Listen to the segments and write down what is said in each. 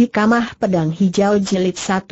Hikamah Pedang Hijau Jilid 1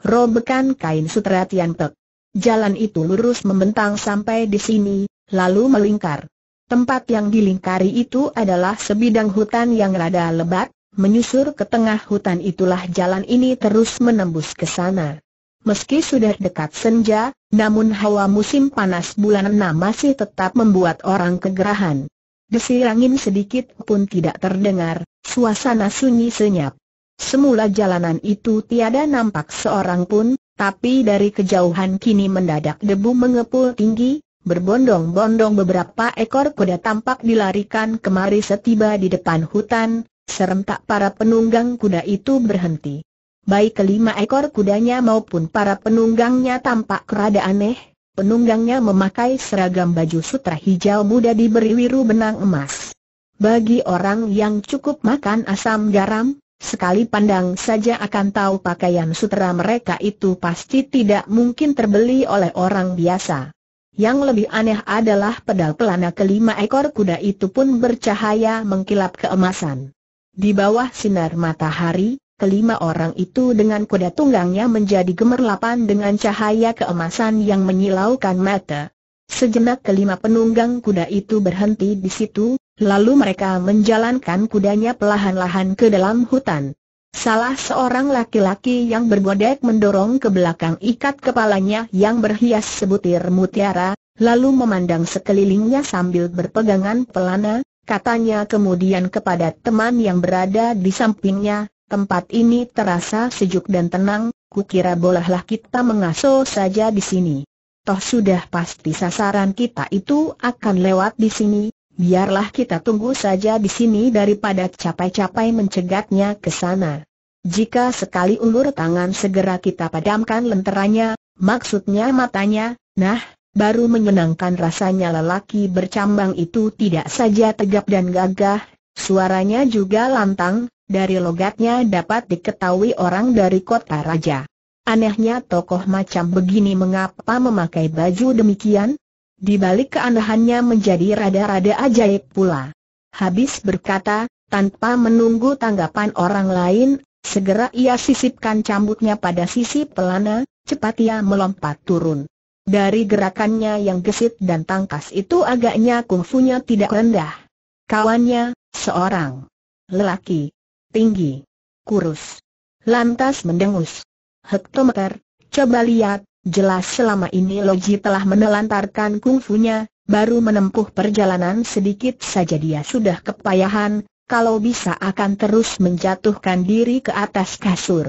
Robekan Kain Sutra Tian Pek Jalan itu lurus membentang sampai di sini, lalu melingkar. Tempat yang dilingkari itu adalah sebidang hutan yang rada lebat, menyusur ke tengah hutan itulah jalan ini terus menembus ke sana. Meski sudah dekat senja, namun hawa musim panas bulan 6 masih tetap membuat orang kegerahan. Desir angin sedikit pun tidak terdengar, suasana sunyi senyap. Semula jalanan itu tiada nampak seorang pun, tapi dari kejauhan kini mendadak debu mengepul tinggi, berbondong-bondong beberapa ekor kuda tampak dilarikan kemari setiba di depan hutan, serentak para penunggang kuda itu berhenti. Baik kelima ekor kudanya maupun para penunggangnya tampak kerada aneh, penunggangnya memakai seragam baju sutra hijau muda diberi wiru benang emas. Bagi orang yang cukup makan asam garam, Sekali pandang saja akan tahu pakaian sutera mereka itu pasti tidak mungkin terbeli oleh orang biasa. Yang lebih aneh adalah pedal pelana kelima ekor kuda itu pun bercahaya mengkilap keemasan. Di bawah sinar matahari, kelima orang itu dengan kuda tunggangnya menjadi gemerlapan dengan cahaya keemasan yang menyilaukan mata. Sejenak kelima penunggang kuda itu berhenti di situ, lalu mereka menjalankan kudanya perlahan-lahan ke dalam hutan. Salah seorang laki-laki yang bergodek mendorong ke belakang ikat kepalanya yang berhias sebutir mutiara, lalu memandang sekelilingnya sambil berpegangan pelana, katanya kemudian kepada teman yang berada di sampingnya, tempat ini terasa sejuk dan tenang, kukira bolehlah kita mengaso saja di sini toh sudah pasti sasaran kita itu akan lewat di sini, biarlah kita tunggu saja di sini daripada capai-capai mencegatnya ke sana. Jika sekali ulur tangan segera kita padamkan lenteranya, maksudnya matanya, nah, baru menyenangkan rasanya lelaki bercambang itu tidak saja tegap dan gagah, suaranya juga lantang, dari logatnya dapat diketahui orang dari kota raja. Anehnya tokoh macam begini mengapa memakai baju demikian? Di balik keanehannya menjadi rada-rada ajaib pula. Habis berkata, tanpa menunggu tanggapan orang lain, segera ia sisipkan cambuknya pada sisi pelana, cepat ia melompat turun. Dari gerakannya yang gesit dan tangkas itu agaknya kungfunya tidak rendah. Kawannya, seorang lelaki, tinggi, kurus, lantas mendengus hektometer, coba lihat, jelas selama ini Loji telah menelantarkan kungfunya, baru menempuh perjalanan sedikit saja dia sudah kepayahan, kalau bisa akan terus menjatuhkan diri ke atas kasur.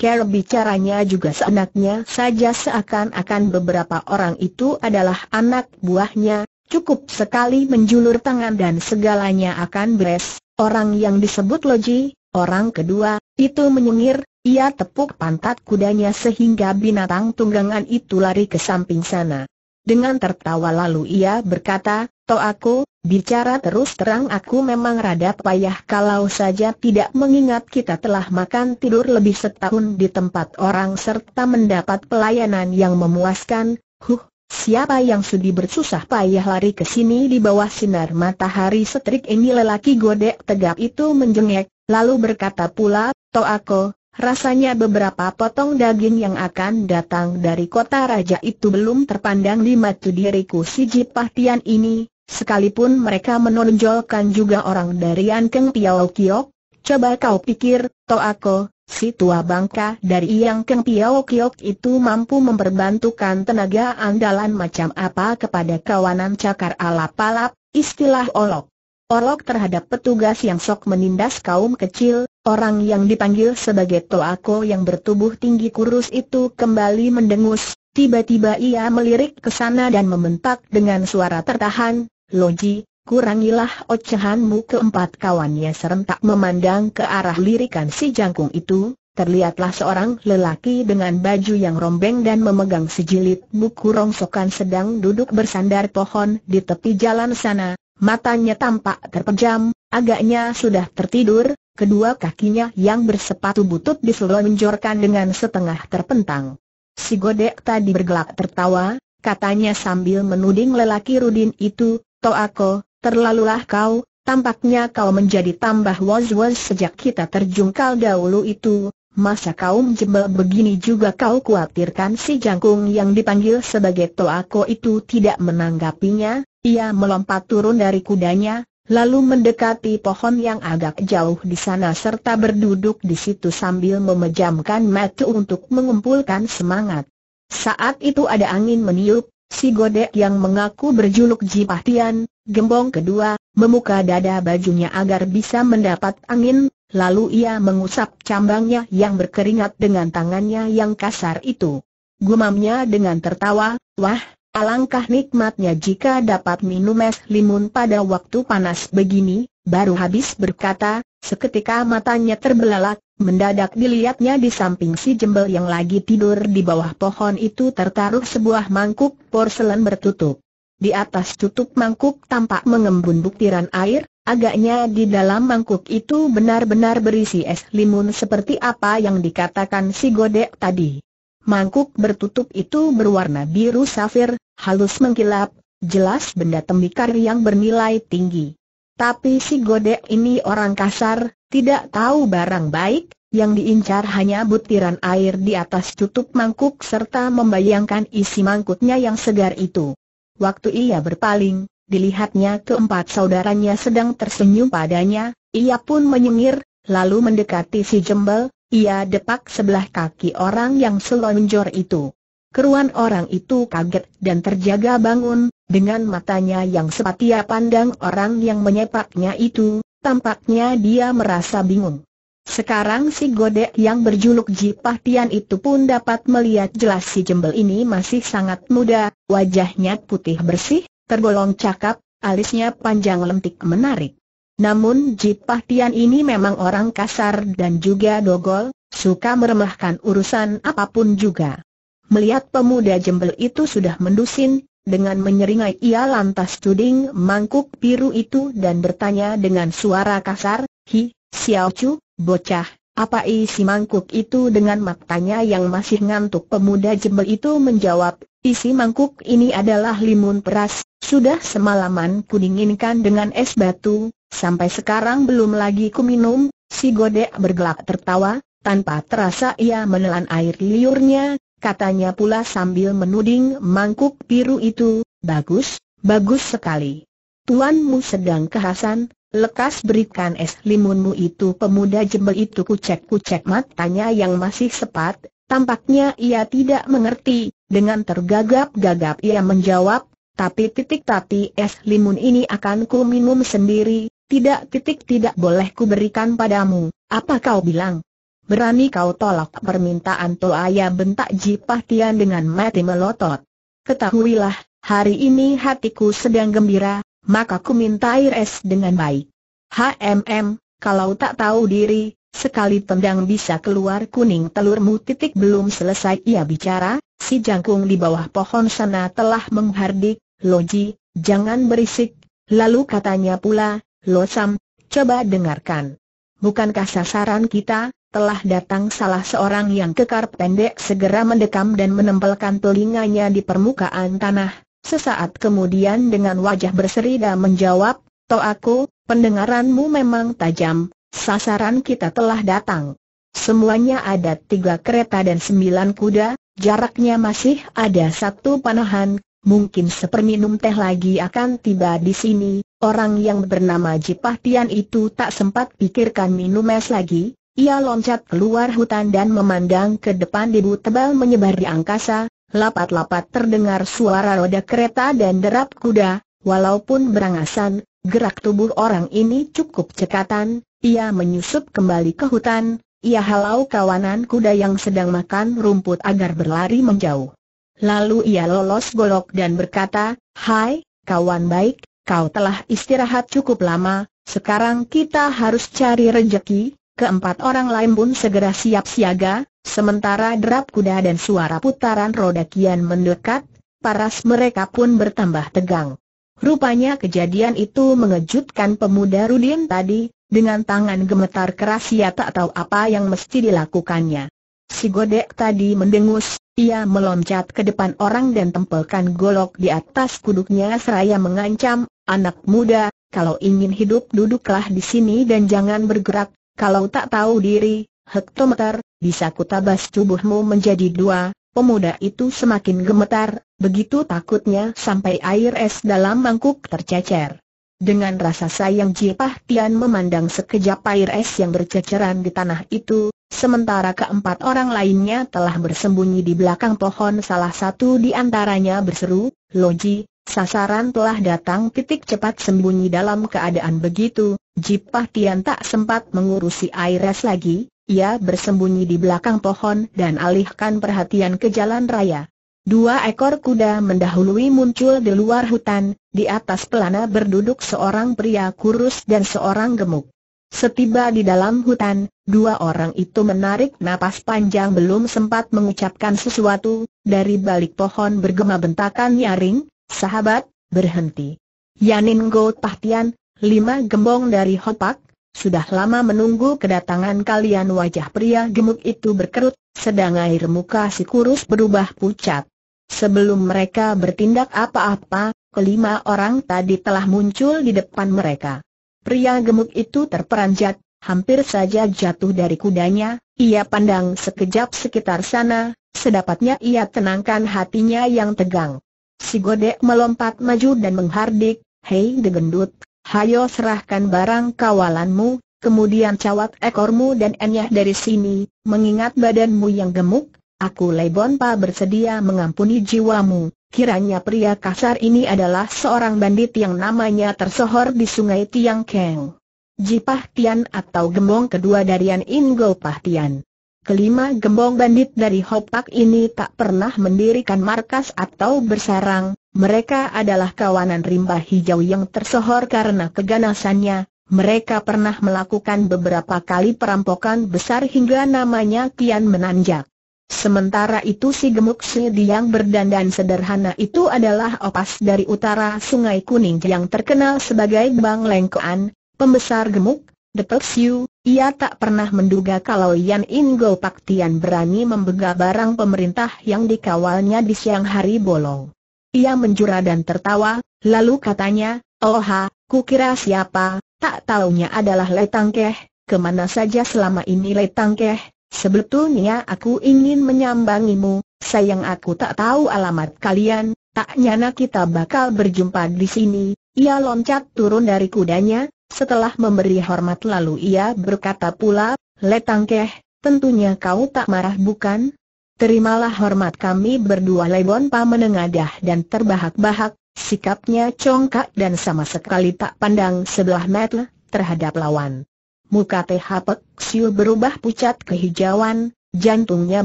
Cara bicaranya juga seenaknya saja seakan-akan beberapa orang itu adalah anak buahnya, cukup sekali menjulur tangan dan segalanya akan beres. Orang yang disebut Loji, orang kedua, itu menyengir, ia tepuk pantat kudanya sehingga binatang tunggangan itu lari ke samping sana. Dengan tertawa lalu ia berkata, To aku, bicara terus terang aku memang rada payah kalau saja tidak mengingat kita telah makan tidur lebih setahun di tempat orang serta mendapat pelayanan yang memuaskan, huh, Siapa yang sudi bersusah payah lari ke sini di bawah sinar matahari setrik ini lelaki godek tegap itu menjengek, lalu berkata pula, aku." Rasanya beberapa potong daging yang akan datang dari kota raja itu belum terpandang di mata diriku si Jipahtian ini, sekalipun mereka menonjolkan juga orang dari Ankeng Piao Kiok. Coba kau pikir, Toako, si tua bangka dari Ankeng Piao Kiok itu mampu memperbantukan tenaga andalan macam apa kepada kawanan cakar ala alap istilah olok. olok terhadap petugas yang sok menindas kaum kecil, Orang yang dipanggil sebagai Toako yang bertubuh tinggi kurus itu kembali mendengus, tiba-tiba ia melirik ke sana dan membentak dengan suara tertahan, Loji, kurangilah ocehanmu keempat kawannya serentak memandang ke arah lirikan si jangkung itu, terlihatlah seorang lelaki dengan baju yang rombeng dan memegang sejilid buku rongsokan sedang duduk bersandar pohon di tepi jalan sana, matanya tampak terpejam, agaknya sudah tertidur, Kedua kakinya yang bersepatu butut diselonjorkan dengan setengah terpentang. Si godek tadi bergelak tertawa, katanya sambil menuding lelaki Rudin itu, Toako, terlalulah kau, tampaknya kau menjadi tambah was-was sejak kita terjungkal dahulu itu, Masa kau menjebel begini juga kau khawatirkan si jangkung yang dipanggil sebagai Toako itu tidak menanggapinya, ia melompat turun dari kudanya, lalu mendekati pohon yang agak jauh di sana serta berduduk di situ sambil memejamkan mata untuk mengumpulkan semangat. Saat itu ada angin meniup, si godek yang mengaku berjuluk jipahtian, gembong kedua, memuka dada bajunya agar bisa mendapat angin, lalu ia mengusap cambangnya yang berkeringat dengan tangannya yang kasar itu. Gumamnya dengan tertawa, wah, Alangkah nikmatnya jika dapat minum es limun pada waktu panas begini, baru habis berkata, seketika matanya terbelalak, mendadak dilihatnya di samping si jembel yang lagi tidur di bawah pohon itu tertaruh sebuah mangkuk porselen bertutup. Di atas tutup mangkuk tampak mengembun butiran air, agaknya di dalam mangkuk itu benar-benar berisi es limun seperti apa yang dikatakan si godek tadi. Mangkuk bertutup itu berwarna biru safir, halus mengkilap, jelas benda tembikar yang bernilai tinggi. Tapi si godek ini orang kasar, tidak tahu barang baik, yang diincar hanya butiran air di atas tutup mangkuk serta membayangkan isi mangkuknya yang segar itu. Waktu ia berpaling, dilihatnya keempat saudaranya sedang tersenyum padanya, ia pun menyengir, lalu mendekati si jembel, ia depak sebelah kaki orang yang selonjor itu. Keruan orang itu kaget dan terjaga bangun, dengan matanya yang sepatia pandang orang yang menyepaknya itu, tampaknya dia merasa bingung. Sekarang si godek yang berjuluk Jipah Tian itu pun dapat melihat jelas si jembel ini masih sangat muda, wajahnya putih bersih, tergolong cakap, alisnya panjang lentik menarik. Namun Jip Tian ini memang orang kasar dan juga dogol, suka meremehkan urusan apapun juga. Melihat pemuda jembel itu sudah mendusin, dengan menyeringai ia lantas tuding mangkuk biru itu dan bertanya dengan suara kasar, Hi, Xiao Chu, bocah, apa isi mangkuk itu dengan matanya yang masih ngantuk pemuda jembel itu menjawab, isi mangkuk ini adalah limun peras, sudah semalaman kudinginkan dengan es batu, Sampai sekarang belum lagi ku minum, si godek bergelak tertawa, tanpa terasa ia menelan air liurnya, katanya pula sambil menuding mangkuk biru itu, bagus, bagus sekali. Tuanmu sedang kehasan, lekas berikan es limunmu itu pemuda jembel itu kucek-kucek matanya yang masih sepat, tampaknya ia tidak mengerti, dengan tergagap-gagap ia menjawab, tapi titik tati es limun ini akan ku minum sendiri, tidak titik tidak boleh kuberikan padamu, apa kau bilang? Berani kau tolak permintaan Toaya bentak Ji Tian dengan mati melotot. Ketahuilah, hari ini hatiku sedang gembira, maka ku minta air es dengan baik. HMM, kalau tak tahu diri, sekali tendang bisa keluar kuning telurmu titik belum selesai ia bicara, si jangkung di bawah pohon sana telah menghardik, Loji, jangan berisik, lalu katanya pula, Lo Sam, coba dengarkan. Bukankah sasaran kita, telah datang salah seorang yang kekar pendek segera mendekam dan menempelkan telinganya di permukaan tanah. Sesaat kemudian dengan wajah berseri berserida menjawab, Toh aku, pendengaranmu memang tajam, sasaran kita telah datang. Semuanya ada tiga kereta dan sembilan kuda, jaraknya masih ada satu panahan, mungkin seperminum teh lagi akan tiba di sini, Orang yang bernama Jipahtian itu tak sempat pikirkan minum es lagi, ia loncat keluar hutan dan memandang ke depan debu tebal menyebar di angkasa, lapat-lapat terdengar suara roda kereta dan derap kuda, walaupun berangasan, gerak tubuh orang ini cukup cekatan, ia menyusup kembali ke hutan, ia halau kawanan kuda yang sedang makan rumput agar berlari menjauh. Lalu ia lolos golok dan berkata, Hai, kawan baik, kau telah istirahat cukup lama, sekarang kita harus cari rejeki, keempat orang lain pun segera siap siaga, sementara derap kuda dan suara putaran roda kian mendekat, paras mereka pun bertambah tegang. Rupanya kejadian itu mengejutkan pemuda Rudin tadi, dengan tangan gemetar keras ia tak tahu apa yang mesti dilakukannya. Si godek tadi mendengus, ia meloncat ke depan orang dan tempelkan golok di atas kuduknya seraya mengancam, Anak muda, kalau ingin hidup duduklah di sini dan jangan bergerak, kalau tak tahu diri, hektometer, bisa kutabas tubuhmu menjadi dua, pemuda itu semakin gemetar, begitu takutnya sampai air es dalam mangkuk tercecer. Dengan rasa sayang Jipah Tian memandang sekejap air es yang berceceran di tanah itu, sementara keempat orang lainnya telah bersembunyi di belakang pohon salah satu di antaranya berseru, Loji, Sasaran telah datang titik cepat sembunyi dalam keadaan begitu, Jipah Tian tak sempat mengurusi es lagi, ia bersembunyi di belakang pohon dan alihkan perhatian ke jalan raya. Dua ekor kuda mendahului muncul di luar hutan, di atas pelana berduduk seorang pria kurus dan seorang gemuk. Setiba di dalam hutan, dua orang itu menarik napas panjang belum sempat mengucapkan sesuatu, dari balik pohon bergema bentakan nyaring, Sahabat, berhenti. Yanin Go Tahtian, lima gembong dari Hopak, sudah lama menunggu kedatangan kalian wajah pria gemuk itu berkerut, sedang air muka si kurus berubah pucat. Sebelum mereka bertindak apa-apa, kelima orang tadi telah muncul di depan mereka. Pria gemuk itu terperanjat, hampir saja jatuh dari kudanya, ia pandang sekejap sekitar sana, sedapatnya ia tenangkan hatinya yang tegang. Si godek melompat maju dan menghardik, Hei degendut, hayo serahkan barang kawalanmu, kemudian cawat ekormu dan enyah dari sini, mengingat badanmu yang gemuk, aku Lebonpa bersedia mengampuni jiwamu. Kiranya pria kasar ini adalah seorang bandit yang namanya tersohor di sungai Tiang Keng. Jipah Tian atau gembong kedua darian Ingo Pah Tian. Kelima gembong bandit dari Hopak ini tak pernah mendirikan markas atau bersarang, mereka adalah kawanan rimba hijau yang tersohor karena keganasannya, mereka pernah melakukan beberapa kali perampokan besar hingga namanya kian menanjak. Sementara itu si gemuk Sidi yang berdandan sederhana itu adalah opas dari utara Sungai Kuning yang terkenal sebagai Bang Lengkoan, pembesar gemuk, Depek Siu, ia tak pernah menduga kalau Yan Ingo Pak Tian berani membegah barang pemerintah yang dikawalnya di siang hari bolong. Ia menjura dan tertawa, lalu katanya, Oha, oh kira siapa, tak taunya adalah Letangkeh, kemana saja selama ini Letangkeh, sebetulnya aku ingin menyambangimu, sayang aku tak tahu alamat kalian, tak nyana kita bakal berjumpa di sini, ia loncat turun dari kudanya, setelah memberi hormat lalu ia berkata pula, Letangkeh, tentunya kau tak marah bukan? Terimalah hormat kami berdua Lebon Pa menengadah dan terbahak-bahak, sikapnya congkak dan sama sekali tak pandang sebelah mata terhadap lawan. Muka Teh siul Siu berubah pucat kehijauan, jantungnya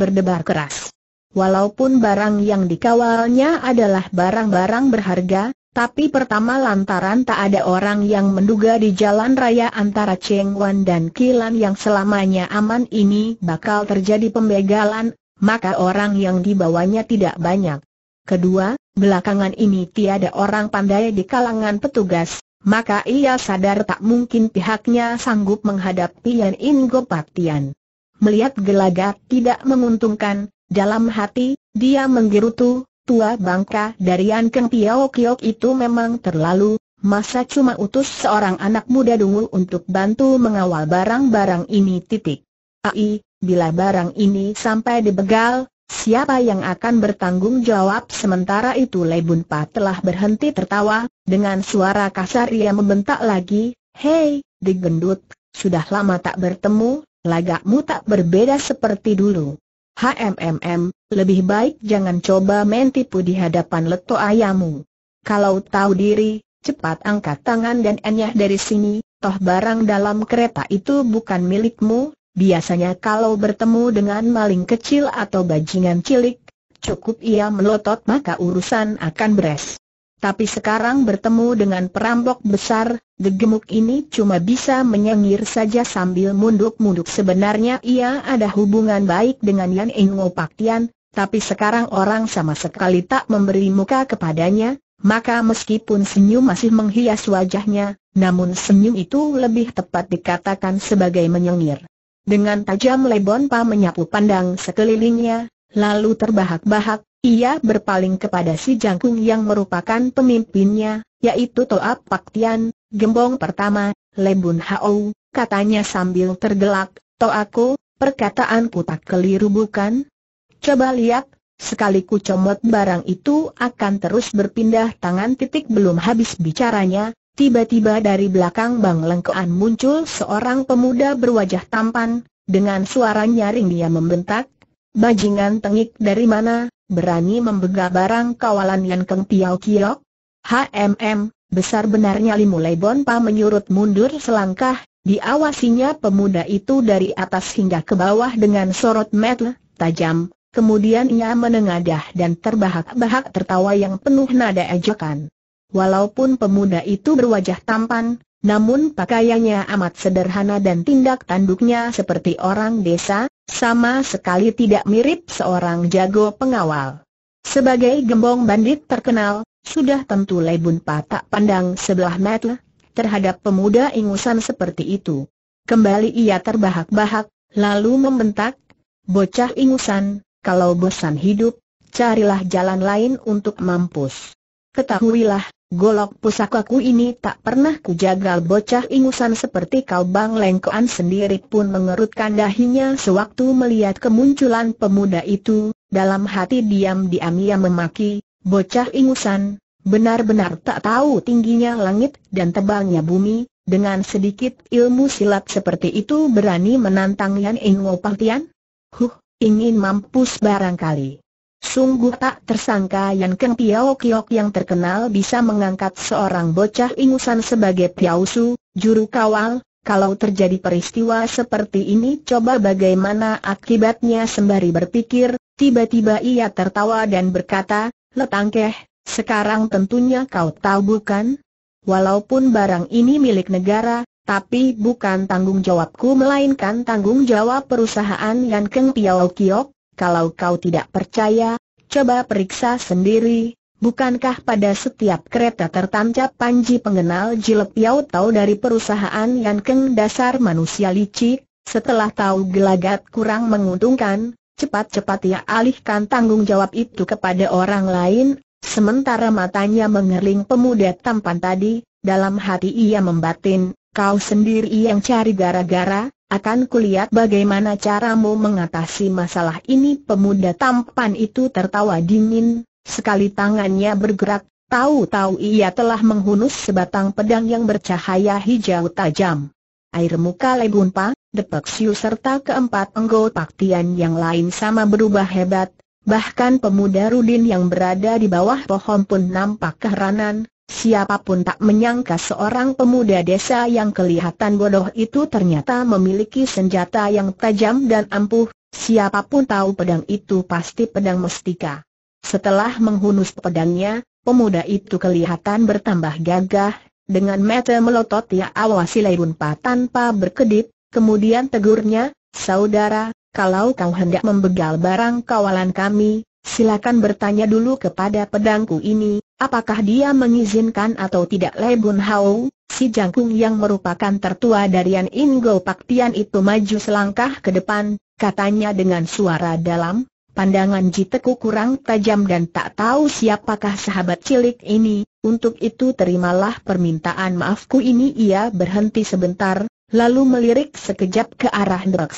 berdebar keras. Walaupun barang yang dikawalnya adalah barang-barang berharga, tapi pertama lantaran tak ada orang yang menduga di jalan raya antara Cheng Wan dan Kilan yang selamanya aman ini bakal terjadi pembegalan, maka orang yang dibawanya tidak banyak. Kedua, belakangan ini tiada orang pandai di kalangan petugas, maka ia sadar tak mungkin pihaknya sanggup menghadapi Yan In Go Patian. Melihat gelagat tidak menguntungkan, dalam hati, dia menggerutu, tua bangka dari Yan Piao Kiok itu memang terlalu, masa cuma utus seorang anak muda dungu untuk bantu mengawal barang-barang ini titik. Ai, bila barang ini sampai dibegal, siapa yang akan bertanggung jawab sementara itu Lei Pa telah berhenti tertawa, dengan suara kasar ia membentak lagi, Hei, digendut, sudah lama tak bertemu, lagakmu tak berbeda seperti dulu. HMMM, lebih baik jangan coba main tipu di hadapan leto ayamu. Kalau tahu diri, cepat angkat tangan dan enyah dari sini, toh barang dalam kereta itu bukan milikmu, biasanya kalau bertemu dengan maling kecil atau bajingan cilik, cukup ia melotot maka urusan akan beres. Tapi sekarang bertemu dengan perampok besar, degemuk ini cuma bisa menyengir saja sambil munduk-munduk Sebenarnya ia ada hubungan baik dengan Yan Pak Paktian, tapi sekarang orang sama sekali tak memberi muka kepadanya, maka meskipun senyum masih menghias wajahnya, namun senyum itu lebih tepat dikatakan sebagai menyengir. Dengan tajam Lebon Pa menyapu pandang sekelilingnya, lalu terbahak-bahak, ia berpaling kepada si jangkung yang merupakan pemimpinnya, yaitu Toa Pak Tian, gembong pertama, Lebun Hao, katanya sambil tergelak, Toaku, perkataanku tak keliru bukan? Coba lihat, Sekali ku comot barang itu akan terus berpindah tangan titik belum habis bicaranya, tiba-tiba dari belakang Bang Lengkoan muncul seorang pemuda berwajah tampan, dengan suara nyaring dia membentak, Bajingan tengik dari mana, berani membegah barang kawalan yang Keng Tiao Kiok? HMM, besar benarnya Limu Lebon Pa menyurut mundur selangkah, diawasinya pemuda itu dari atas hingga ke bawah dengan sorot mata tajam, kemudian ia menengadah dan terbahak-bahak tertawa yang penuh nada ejekan. Walaupun pemuda itu berwajah tampan, namun pakaiannya amat sederhana dan tindak tanduknya seperti orang desa, sama sekali tidak mirip seorang jago pengawal. Sebagai gembong bandit terkenal, sudah tentu Lebun tak pandang sebelah mata terhadap pemuda ingusan seperti itu. Kembali ia terbahak-bahak, lalu membentak, Bocah ingusan, kalau bosan hidup, carilah jalan lain untuk mampus. Ketahuilah, Golok pusakaku ini tak pernah kujagal bocah ingusan seperti kau bang lengkoan sendiri pun mengerutkan dahinya sewaktu melihat kemunculan pemuda itu, dalam hati diam-diam ia memaki, bocah ingusan, benar-benar tak tahu tingginya langit dan tebalnya bumi, dengan sedikit ilmu silat seperti itu berani menantang Yan Ingo Partian? Huh, ingin mampus barangkali. Sungguh tak tersangka Yan Keng Piao Kiok yang terkenal bisa mengangkat seorang bocah ingusan sebagai Piao Su, juru kawal, kalau terjadi peristiwa seperti ini coba bagaimana akibatnya sembari berpikir, tiba-tiba ia tertawa dan berkata, Letangkeh, sekarang tentunya kau tahu bukan? Walaupun barang ini milik negara, tapi bukan tanggung jawabku melainkan tanggung jawab perusahaan Yan Keng Piao Kiok, kalau kau tidak percaya, coba periksa sendiri, bukankah pada setiap kereta tertancap panji pengenal jilep yau tahu dari perusahaan yang keng dasar manusia licik, setelah tahu gelagat kurang menguntungkan, cepat-cepat ia alihkan tanggung jawab itu kepada orang lain, sementara matanya mengerling pemuda tampan tadi, dalam hati ia membatin, kau sendiri yang cari gara-gara, akan kulihat bagaimana caramu mengatasi masalah ini Pemuda tampan itu tertawa dingin, sekali tangannya bergerak, tahu-tahu ia telah menghunus sebatang pedang yang bercahaya hijau tajam. Air muka Lebunpa, Depek serta keempat enggol paktian yang lain sama berubah hebat, bahkan pemuda Rudin yang berada di bawah pohon pun nampak keheranan, Siapapun tak menyangka seorang pemuda desa yang kelihatan bodoh itu ternyata memiliki senjata yang tajam dan ampuh, siapapun tahu pedang itu pasti pedang mestika. Setelah menghunus pedangnya, pemuda itu kelihatan bertambah gagah, dengan mata melotot ia awasi Leirunpa tanpa berkedip, kemudian tegurnya, Saudara, kalau kau hendak membegal barang kawalan kami, silakan bertanya dulu kepada pedangku ini, Apakah dia mengizinkan atau tidak Le Bun Hao, si jangkung yang merupakan tertua dari Yan Ingo Pak Tian itu maju selangkah ke depan, katanya dengan suara dalam, pandangan Jiteku kurang tajam dan tak tahu siapakah sahabat cilik ini, untuk itu terimalah permintaan maafku ini ia berhenti sebentar, lalu melirik sekejap ke arah Drak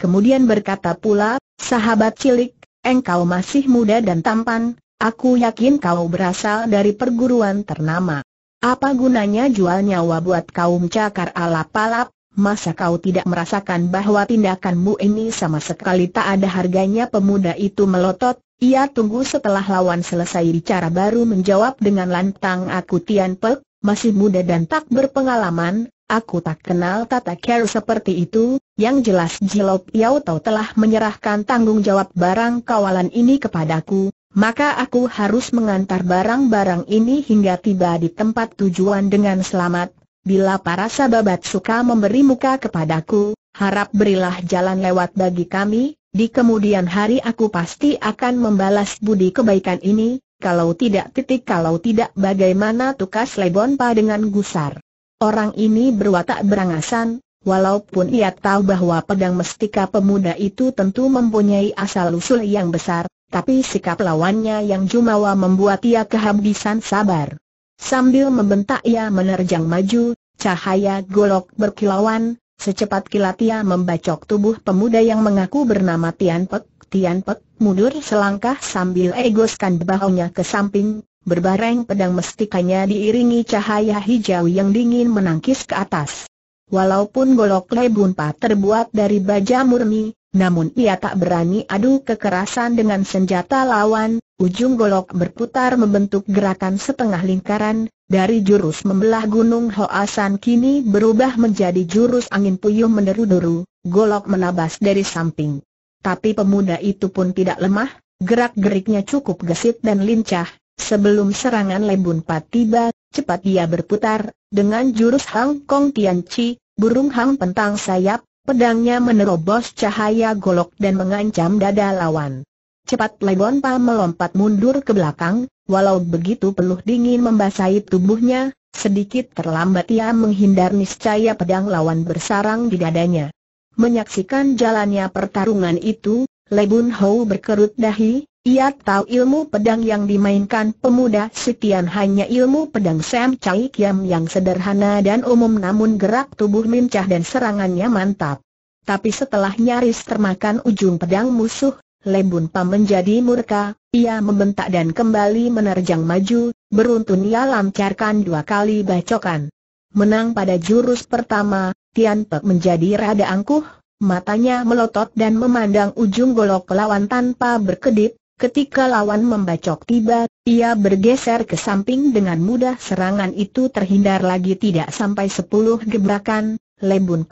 kemudian berkata pula, sahabat cilik, engkau masih muda dan tampan, Aku yakin kau berasal dari perguruan ternama. Apa gunanya jual nyawa buat kaum cakar ala palap? Masa kau tidak merasakan bahwa tindakanmu ini sama sekali tak ada harganya pemuda itu melotot? Ia tunggu setelah lawan selesai bicara baru menjawab dengan lantang aku Tian Pek, masih muda dan tak berpengalaman, aku tak kenal tata care seperti itu, yang jelas Jilop Yau Tau telah menyerahkan tanggung jawab barang kawalan ini kepadaku, maka aku harus mengantar barang-barang ini hingga tiba di tempat tujuan dengan selamat. Bila para sahabat suka memberi muka kepadaku, harap berilah jalan lewat bagi kami, di kemudian hari aku pasti akan membalas budi kebaikan ini, kalau tidak titik kalau tidak bagaimana tukas Lebonpa dengan gusar. Orang ini berwatak berangasan, walaupun ia tahu bahwa pedang mestika pemuda itu tentu mempunyai asal-usul yang besar, tapi sikap lawannya yang jumawa membuat ia kehabisan sabar. Sambil membentak ia menerjang maju, cahaya golok berkilauan, secepat kilat ia membacok tubuh pemuda yang mengaku bernama Tian Pek. Tian Pek mundur selangkah sambil egoskan bahunya ke samping, Berbareng pedang mestikanya diiringi cahaya hijau yang dingin menangkis ke atas. Walaupun golok lebunpa terbuat dari baja murni, namun ia tak berani adu kekerasan dengan senjata lawan, ujung golok berputar membentuk gerakan setengah lingkaran, dari jurus membelah gunung Hoasan kini berubah menjadi jurus angin puyuh meneru deru golok menabas dari samping. Tapi pemuda itu pun tidak lemah, gerak-geriknya cukup gesit dan lincah, sebelum serangan Lembun Pat tiba, cepat ia berputar, dengan jurus Hang Kong Tian Chi, burung hang pentang sayap, Pedangnya menerobos cahaya golok dan mengancam dada lawan. Cepat Legon Pa melompat mundur ke belakang, walau begitu peluh dingin membasahi tubuhnya, sedikit terlambat ia menghindar niscaya pedang lawan bersarang di dadanya. Menyaksikan jalannya pertarungan itu, Lebun Hou berkerut dahi, ia tahu ilmu pedang yang dimainkan pemuda Sitian hanya ilmu pedang Sam Chai Kiam yang sederhana dan umum namun gerak tubuh mincah dan serangannya mantap. Tapi setelah nyaris termakan ujung pedang musuh, Lebunpa Pam menjadi murka, ia membentak dan kembali menerjang maju, beruntun ia lancarkan dua kali bacokan. Menang pada jurus pertama, Tian Pek menjadi rada angkuh, matanya melotot dan memandang ujung golok lawan tanpa berkedip, Ketika lawan membacok tiba, ia bergeser ke samping dengan mudah serangan itu terhindar lagi tidak sampai sepuluh gebrakan,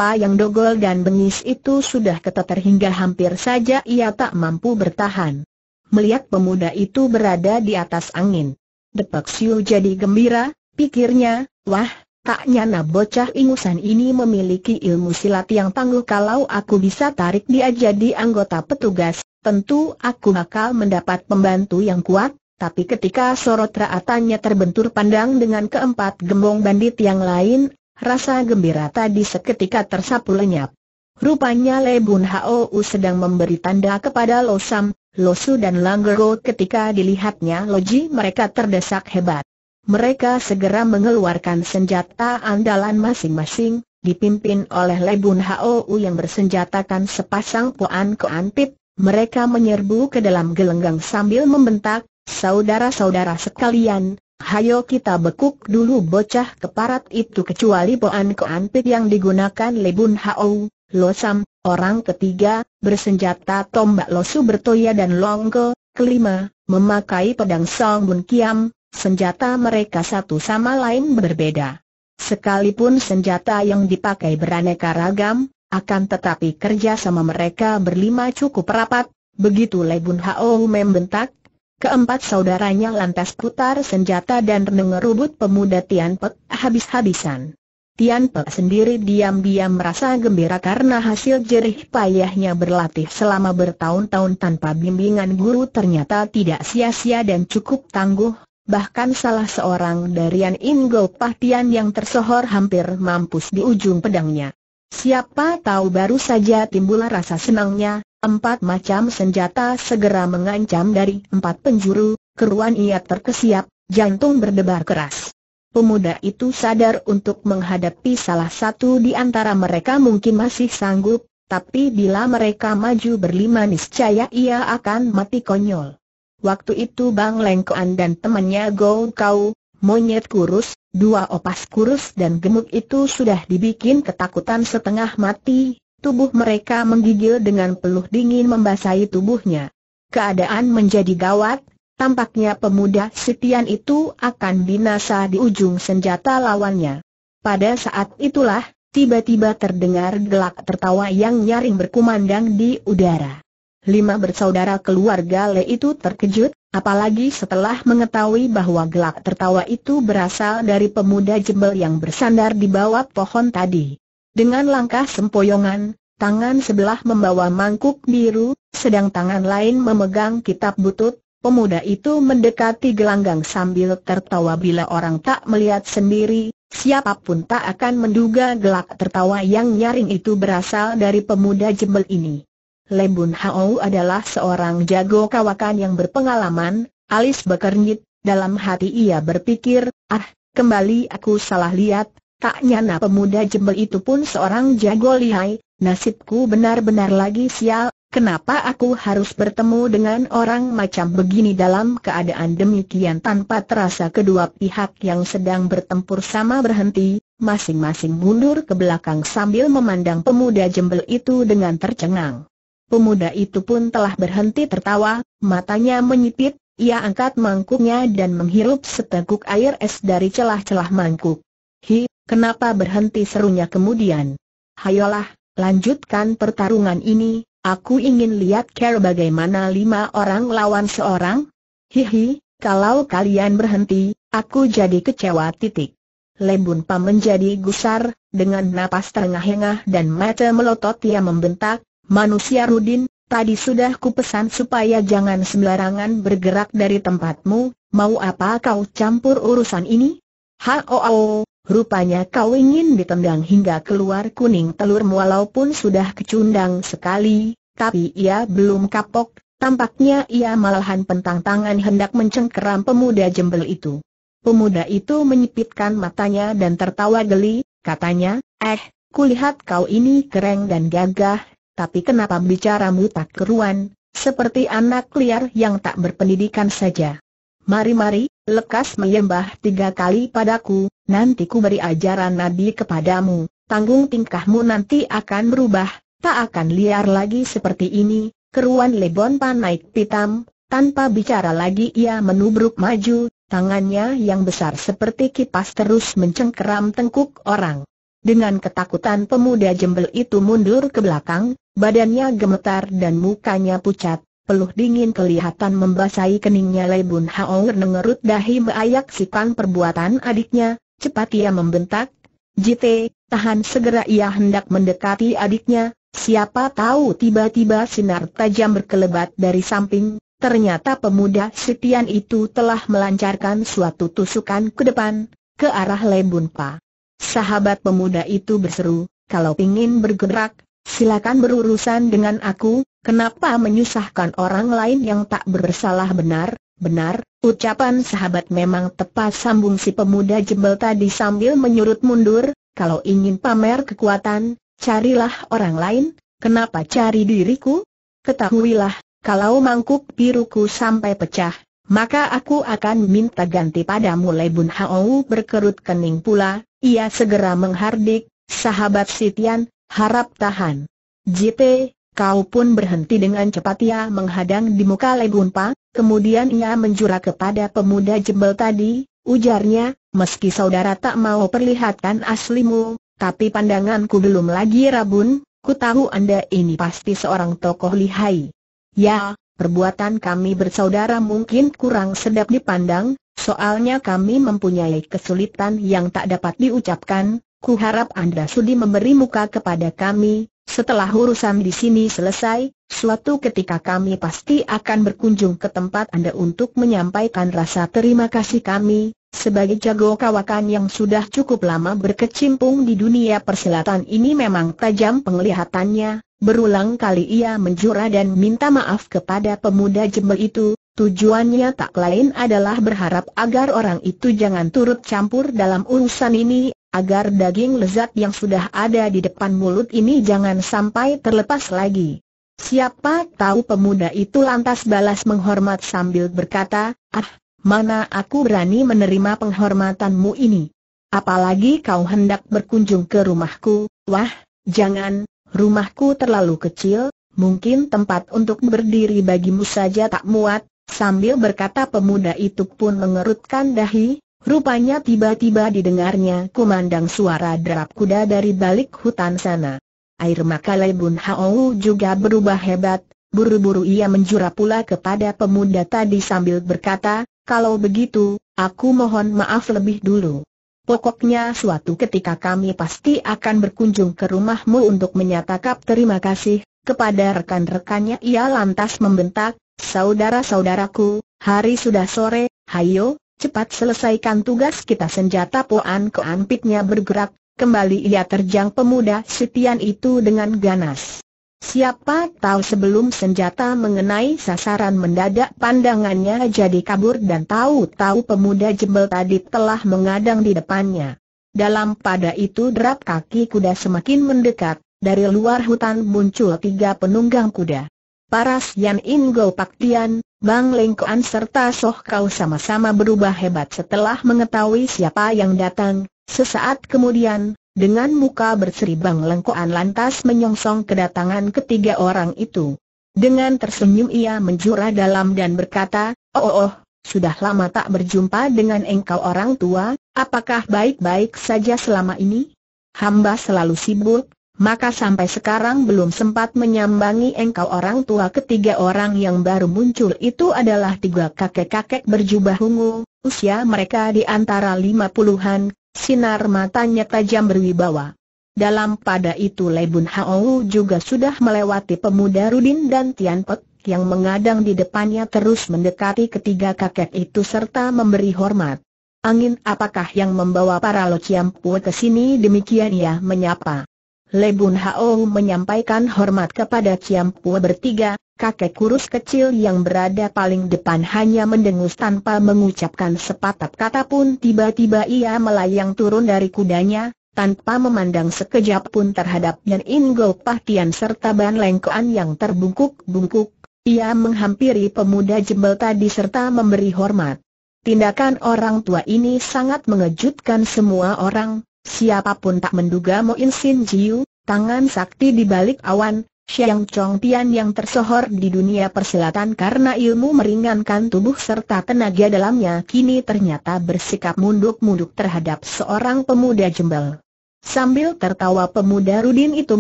pa yang dogol dan bengis itu sudah keteter hingga hampir saja ia tak mampu bertahan. Melihat pemuda itu berada di atas angin. Depak Siu jadi gembira, pikirnya, wah, tak nyana bocah ingusan ini memiliki ilmu silat yang tangguh kalau aku bisa tarik dia jadi anggota petugas, tentu aku bakal mendapat pembantu yang kuat, tapi ketika sorot raatannya terbentur pandang dengan keempat gembong bandit yang lain, rasa gembira tadi seketika tersapu lenyap. Rupanya Le Bun Hao sedang memberi tanda kepada Lo Sam, Lo Su dan Langgero ketika dilihatnya loji mereka terdesak hebat. Mereka segera mengeluarkan senjata andalan masing-masing, dipimpin oleh Le Bun Hao yang bersenjatakan sepasang poan koan mereka menyerbu ke dalam gelenggang sambil membentak, saudara-saudara sekalian, hayo kita bekuk dulu bocah keparat itu kecuali Boan keantik yang digunakan Lebun Hao, Losam, orang ketiga, bersenjata tombak Losu Bertoya dan Longko, kelima, memakai pedang Song Bun Kiam, senjata mereka satu sama lain berbeda. Sekalipun senjata yang dipakai beraneka ragam, akan tetapi kerja sama mereka berlima cukup rapat, begitu Le Bun Hao membentak, keempat saudaranya lantas putar senjata dan mengerubut pemuda Tian Pek habis-habisan. Tian Pek sendiri diam-diam merasa gembira karena hasil jerih payahnya berlatih selama bertahun-tahun tanpa bimbingan guru ternyata tidak sia-sia dan cukup tangguh. Bahkan salah seorang dari darian Ingo Tian yang tersohor hampir mampus di ujung pedangnya. Siapa tahu baru saja timbul rasa senangnya, empat macam senjata segera mengancam dari empat penjuru, keruan ia terkesiap, jantung berdebar keras. Pemuda itu sadar untuk menghadapi salah satu di antara mereka mungkin masih sanggup, tapi bila mereka maju berlima niscaya ia akan mati konyol. Waktu itu Bang Lengkoan dan temannya Gou Kau, monyet kurus, Dua opas kurus dan gemuk itu sudah dibikin ketakutan setengah mati, tubuh mereka menggigil dengan peluh dingin membasahi tubuhnya. Keadaan menjadi gawat, tampaknya pemuda Setian itu akan binasa di ujung senjata lawannya. Pada saat itulah, tiba-tiba terdengar gelak tertawa yang nyaring berkumandang di udara. Lima bersaudara keluarga Le itu terkejut, Apalagi setelah mengetahui bahwa gelak tertawa itu berasal dari pemuda jebel yang bersandar di bawah pohon tadi. Dengan langkah sempoyongan, tangan sebelah membawa mangkuk biru, sedang tangan lain memegang kitab butut, pemuda itu mendekati gelanggang sambil tertawa bila orang tak melihat sendiri, siapapun tak akan menduga gelak tertawa yang nyaring itu berasal dari pemuda jebel ini. Le Bun Hao adalah seorang jago kawakan yang berpengalaman, alis bekernyit, dalam hati ia berpikir, ah, kembali aku salah lihat, tak nyana pemuda jembel itu pun seorang jago lihai, nasibku benar-benar lagi sial, kenapa aku harus bertemu dengan orang macam begini dalam keadaan demikian tanpa terasa kedua pihak yang sedang bertempur sama berhenti, masing-masing mundur ke belakang sambil memandang pemuda jembel itu dengan tercengang pemuda itu pun telah berhenti tertawa, matanya menyipit, ia angkat mangkuknya dan menghirup seteguk air es dari celah-celah mangkuk. Hi, kenapa berhenti serunya kemudian? Hayolah, lanjutkan pertarungan ini, aku ingin lihat care bagaimana lima orang lawan seorang. Hihi, kalau kalian berhenti, aku jadi kecewa titik. Lembun Pam menjadi gusar, dengan napas terengah-engah dan mata melotot ia membentak, Manusia Rudin, tadi sudah kupesan supaya jangan sembarangan bergerak dari tempatmu, mau apa kau campur urusan ini? Hao, oh, oh. rupanya kau ingin ditendang hingga keluar kuning telur walaupun sudah kecundang sekali, tapi ia belum kapok, tampaknya ia malahan pentang tangan hendak mencengkeram pemuda jembel itu. Pemuda itu menyipitkan matanya dan tertawa geli, katanya, eh, kulihat kau ini keren dan gagah, tapi kenapa bicaramu tak keruan, seperti anak liar yang tak berpendidikan saja. Mari-mari, lekas menyembah tiga kali padaku, nanti ku beri ajaran Nabi kepadamu, tanggung tingkahmu nanti akan berubah, tak akan liar lagi seperti ini, keruan Lebon Panaik pitam, tanpa bicara lagi ia menubruk maju, tangannya yang besar seperti kipas terus mencengkeram tengkuk orang. Dengan ketakutan pemuda jembel itu mundur ke belakang, badannya gemetar dan mukanya pucat, peluh dingin kelihatan membasahi keningnya Lei Bun Hao mengerut dahi sikan perbuatan adiknya, cepat ia membentak, Jite, tahan segera ia hendak mendekati adiknya, siapa tahu tiba-tiba sinar tajam berkelebat dari samping, ternyata pemuda setian itu telah melancarkan suatu tusukan ke depan, ke arah Lei Pa. Sahabat pemuda itu berseru, kalau ingin bergerak, silakan berurusan dengan aku, kenapa menyusahkan orang lain yang tak bersalah benar, benar, ucapan sahabat memang tepat sambung si pemuda jebel tadi sambil menyurut mundur, kalau ingin pamer kekuatan, carilah orang lain, kenapa cari diriku? Ketahuilah, kalau mangkuk biruku sampai pecah, maka aku akan minta ganti padamu Lebun Hao berkerut kening pula, ia segera menghardik, sahabat Sitian, harap tahan. JT, kau pun berhenti dengan cepat ia menghadang di muka Legunpa, kemudian ia menjura kepada pemuda jebel tadi, ujarnya, meski saudara tak mau perlihatkan aslimu, tapi pandanganku belum lagi rabun, ku tahu anda ini pasti seorang tokoh lihai. Ya, perbuatan kami bersaudara mungkin kurang sedap dipandang, soalnya kami mempunyai kesulitan yang tak dapat diucapkan, kuharap Anda sudi memberi muka kepada kami, setelah urusan di sini selesai, suatu ketika kami pasti akan berkunjung ke tempat Anda untuk menyampaikan rasa terima kasih kami, sebagai jago kawakan yang sudah cukup lama berkecimpung di dunia persilatan ini memang tajam penglihatannya, berulang kali ia menjura dan minta maaf kepada pemuda jembel itu, tujuannya tak lain adalah berharap agar orang itu jangan turut campur dalam urusan ini, agar daging lezat yang sudah ada di depan mulut ini jangan sampai terlepas lagi. Siapa tahu pemuda itu lantas balas menghormat sambil berkata, ah, mana aku berani menerima penghormatanmu ini? Apalagi kau hendak berkunjung ke rumahku, wah, jangan, rumahku terlalu kecil, mungkin tempat untuk berdiri bagimu saja tak muat, sambil berkata pemuda itu pun mengerutkan dahi, rupanya tiba-tiba didengarnya kumandang suara derap kuda dari balik hutan sana. Air mata Lebun Hao juga berubah hebat, Buru-buru ia menjura pula kepada pemuda tadi sambil berkata, kalau begitu, aku mohon maaf lebih dulu. Pokoknya suatu ketika kami pasti akan berkunjung ke rumahmu untuk menyatakan terima kasih, kepada rekan-rekannya ia lantas membentak, saudara-saudaraku, hari sudah sore, hayo, cepat selesaikan tugas kita senjata poan keampitnya bergerak, kembali ia terjang pemuda setian itu dengan ganas. Siapa tahu sebelum senjata mengenai sasaran mendadak pandangannya jadi kabur dan tahu-tahu pemuda jebel tadi telah mengadang di depannya. Dalam pada itu derap kaki kuda semakin mendekat, dari luar hutan muncul tiga penunggang kuda. Paras Yan Ingo Paktian, Bang Lengkoan serta Soh Kau sama-sama berubah hebat setelah mengetahui siapa yang datang, sesaat kemudian dengan muka berseribang lengkoan lantas menyongsong kedatangan ketiga orang itu. Dengan tersenyum ia menjura dalam dan berkata, oh, oh oh, sudah lama tak berjumpa dengan engkau orang tua, apakah baik-baik saja selama ini? Hamba selalu sibuk, maka sampai sekarang belum sempat menyambangi engkau orang tua ketiga orang yang baru muncul itu adalah tiga kakek-kakek berjubah ungu, usia mereka di antara lima puluhan Sinar matanya tajam berwibawa. Dalam pada itu Lebun Hao juga sudah melewati pemuda Rudin dan Tian Pek yang mengadang di depannya terus mendekati ketiga kakek itu serta memberi hormat. Angin apakah yang membawa para Lo Chiampu ke sini demikian ia menyapa. Lebun Hao menyampaikan hormat kepada Chiampu bertiga, kakek kurus kecil yang berada paling depan hanya mendengus tanpa mengucapkan sepatah kata pun tiba-tiba ia melayang turun dari kudanya, tanpa memandang sekejap pun terhadap Yan Ingo tian serta Ban Lengkoan yang terbungkuk-bungkuk, ia menghampiri pemuda jembel tadi serta memberi hormat. Tindakan orang tua ini sangat mengejutkan semua orang, siapapun tak menduga Mo In Sin Jiu, tangan sakti di balik awan, Xiang Chong Tian yang tersohor di dunia persilatan karena ilmu meringankan tubuh serta tenaga dalamnya kini ternyata bersikap munduk-munduk terhadap seorang pemuda jembel. Sambil tertawa pemuda Rudin itu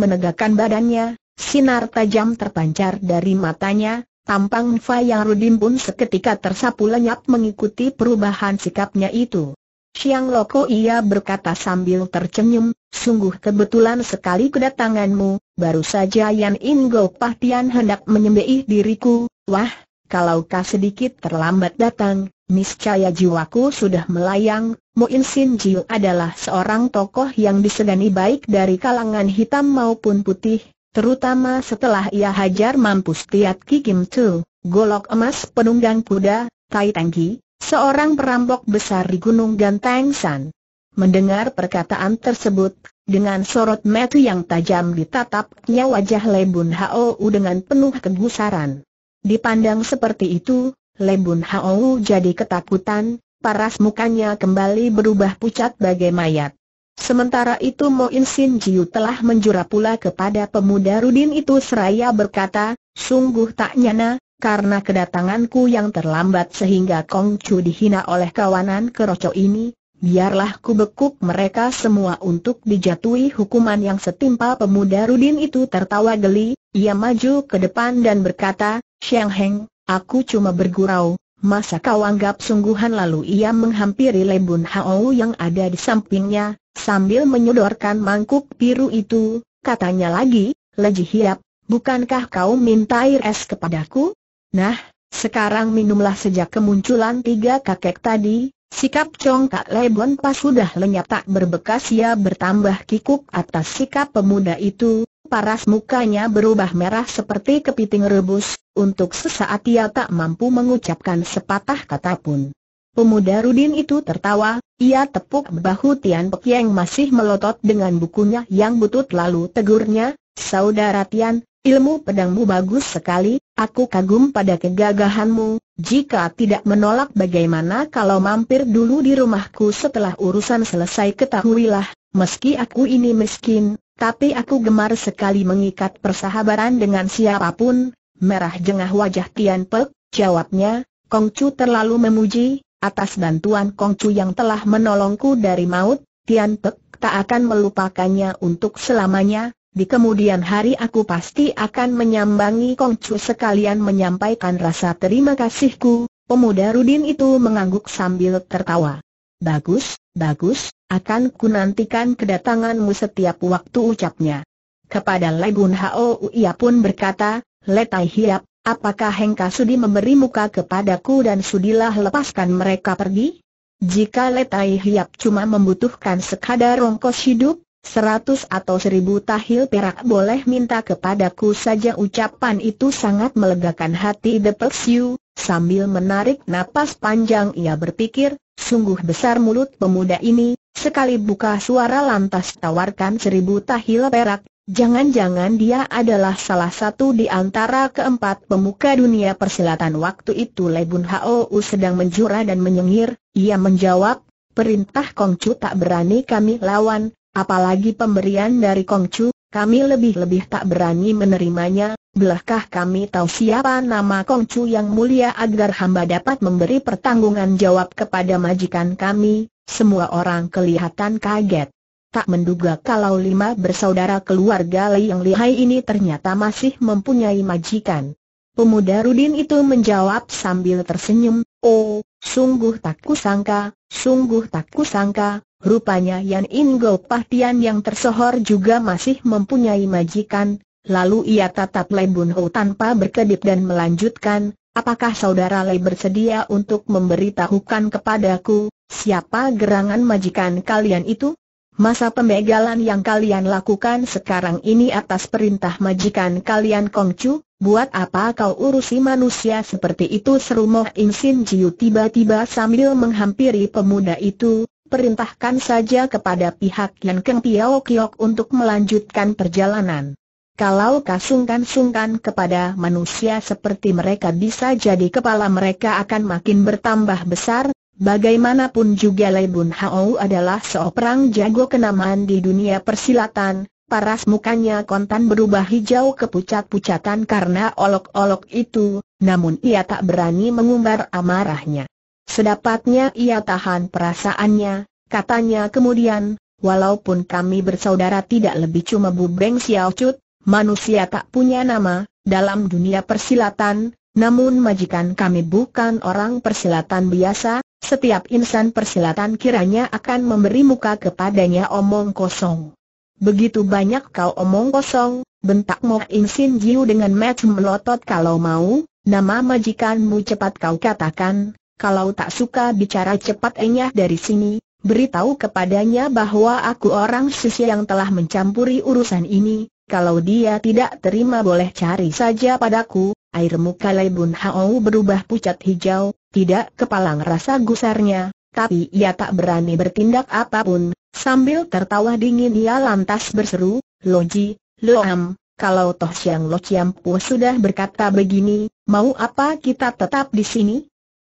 menegakkan badannya, sinar tajam terpancar dari matanya, tampang Fayang Rudin pun seketika tersapu lenyap mengikuti perubahan sikapnya itu. Siang Loko ia berkata sambil tercenyum, sungguh kebetulan sekali kedatanganmu, baru saja Yan In Go Pahtian hendak menyembelih diriku, wah, kalau kau sedikit terlambat datang, miscaya jiwaku sudah melayang, Muin Sin Jiu adalah seorang tokoh yang disegani baik dari kalangan hitam maupun putih, terutama setelah ia hajar mampus Tiat Ki Kim Tu, golok emas penunggang kuda, Tai Tangki, seorang perampok besar di Gunung Ganteng San. Mendengar perkataan tersebut, dengan sorot metu yang tajam ditatapnya wajah Lebun Hou dengan penuh kegusaran. Dipandang seperti itu, Lebun Hou jadi ketakutan, paras mukanya kembali berubah pucat bagai mayat. Sementara itu Mo In Sin Jiu telah menjura pula kepada pemuda Rudin itu seraya berkata, sungguh tak nyana, karena kedatanganku yang terlambat sehingga Kong Chu dihina oleh kawanan keroco ini, biarlah ku bekuk mereka semua untuk dijatuhi hukuman yang setimpal pemuda Rudin itu tertawa geli, ia maju ke depan dan berkata, Xiang Heng, aku cuma bergurau, masa kau anggap sungguhan lalu ia menghampiri Lebun Hao yang ada di sampingnya, sambil menyodorkan mangkuk biru itu, katanya lagi, Leji Hiap, bukankah kau minta air es kepadaku? Nah, sekarang minumlah sejak kemunculan tiga kakek tadi, sikap congkak Lebon pas sudah lenyap tak berbekas ia bertambah kikuk atas sikap pemuda itu, paras mukanya berubah merah seperti kepiting rebus, untuk sesaat ia tak mampu mengucapkan sepatah kata pun. Pemuda Rudin itu tertawa, ia tepuk bahu Tian Pek yang masih melotot dengan bukunya yang butut lalu tegurnya, Saudara Tian, Ilmu pedangmu bagus sekali, aku kagum pada kegagahanmu, jika tidak menolak bagaimana kalau mampir dulu di rumahku setelah urusan selesai ketahuilah, meski aku ini miskin, tapi aku gemar sekali mengikat persahabatan dengan siapapun, merah jengah wajah Tian Pek, jawabnya, Kong Chu terlalu memuji, atas bantuan Kong Chu yang telah menolongku dari maut, Tian Pek tak akan melupakannya untuk selamanya, di kemudian hari aku pasti akan menyambangi Kongcu sekalian menyampaikan rasa terima kasihku, pemuda Rudin itu mengangguk sambil tertawa. Bagus, bagus, akan ku nantikan kedatanganmu setiap waktu ucapnya. Kepada Bun Hao ia pun berkata, Letai Hiap, apakah Hengka Sudi memberi muka kepadaku dan Sudilah lepaskan mereka pergi? Jika Letai Hiap cuma membutuhkan sekadar rongkos hidup, Seratus atau seribu tahil perak boleh minta kepadaku saja ucapan itu sangat melegakan hati The Peksiu, sambil menarik napas panjang ia berpikir, sungguh besar mulut pemuda ini, sekali buka suara lantas tawarkan seribu tahil perak, jangan-jangan dia adalah salah satu di antara keempat pemuka dunia persilatan waktu itu Lebun Hou sedang menjura dan menyengir, ia menjawab, perintah Kongcu tak berani kami lawan, Apalagi pemberian dari Kongcu, kami lebih-lebih tak berani menerimanya, belahkah kami tahu siapa nama Kongcu yang mulia agar hamba dapat memberi pertanggungan jawab kepada majikan kami, semua orang kelihatan kaget. Tak menduga kalau lima bersaudara keluarga Lei yang lihai ini ternyata masih mempunyai majikan. Pemuda Rudin itu menjawab sambil tersenyum, Oh, sungguh tak kusangka, sungguh tak kusangka, Rupanya Yan Ingo Patian yang tersohor juga masih mempunyai majikan, lalu ia tatap Bun Ho tanpa berkedip dan melanjutkan, apakah saudara Lei bersedia untuk memberitahukan kepadaku, siapa gerangan majikan kalian itu? Masa pembegalan yang kalian lakukan sekarang ini atas perintah majikan kalian Kong Chu, buat apa kau urusi manusia seperti itu seru Moh Insin Jiu tiba-tiba sambil menghampiri pemuda itu, perintahkan saja kepada pihak Yan Keng Piao Kiok untuk melanjutkan perjalanan. Kalau kasungkan-sungkan kepada manusia seperti mereka bisa jadi kepala mereka akan makin bertambah besar, bagaimanapun juga Lei Bun Hao adalah seorang jago kenamaan di dunia persilatan, paras mukanya kontan berubah hijau ke pucat-pucatan karena olok-olok itu, namun ia tak berani mengumbar amarahnya. Sedapatnya ia tahan perasaannya, katanya kemudian, walaupun kami bersaudara tidak lebih cuma Xiao siaucut, manusia tak punya nama, dalam dunia persilatan, namun majikan kami bukan orang persilatan biasa, setiap insan persilatan kiranya akan memberi muka kepadanya omong kosong. Begitu banyak kau omong kosong, bentak Mok In Sin Jiu dengan match melotot kalau mau, nama majikanmu cepat kau katakan, kalau tak suka bicara cepat enyah dari sini, beritahu kepadanya bahwa aku orang sisi yang telah mencampuri urusan ini, kalau dia tidak terima boleh cari saja padaku, air muka Lai Bun Hao berubah pucat hijau, tidak kepalang rasa gusarnya, tapi ia tak berani bertindak apapun, sambil tertawa dingin ia lantas berseru, Loji, Loam, kalau Toh Siang Lo Chiam Pu sudah berkata begini, mau apa kita tetap di sini?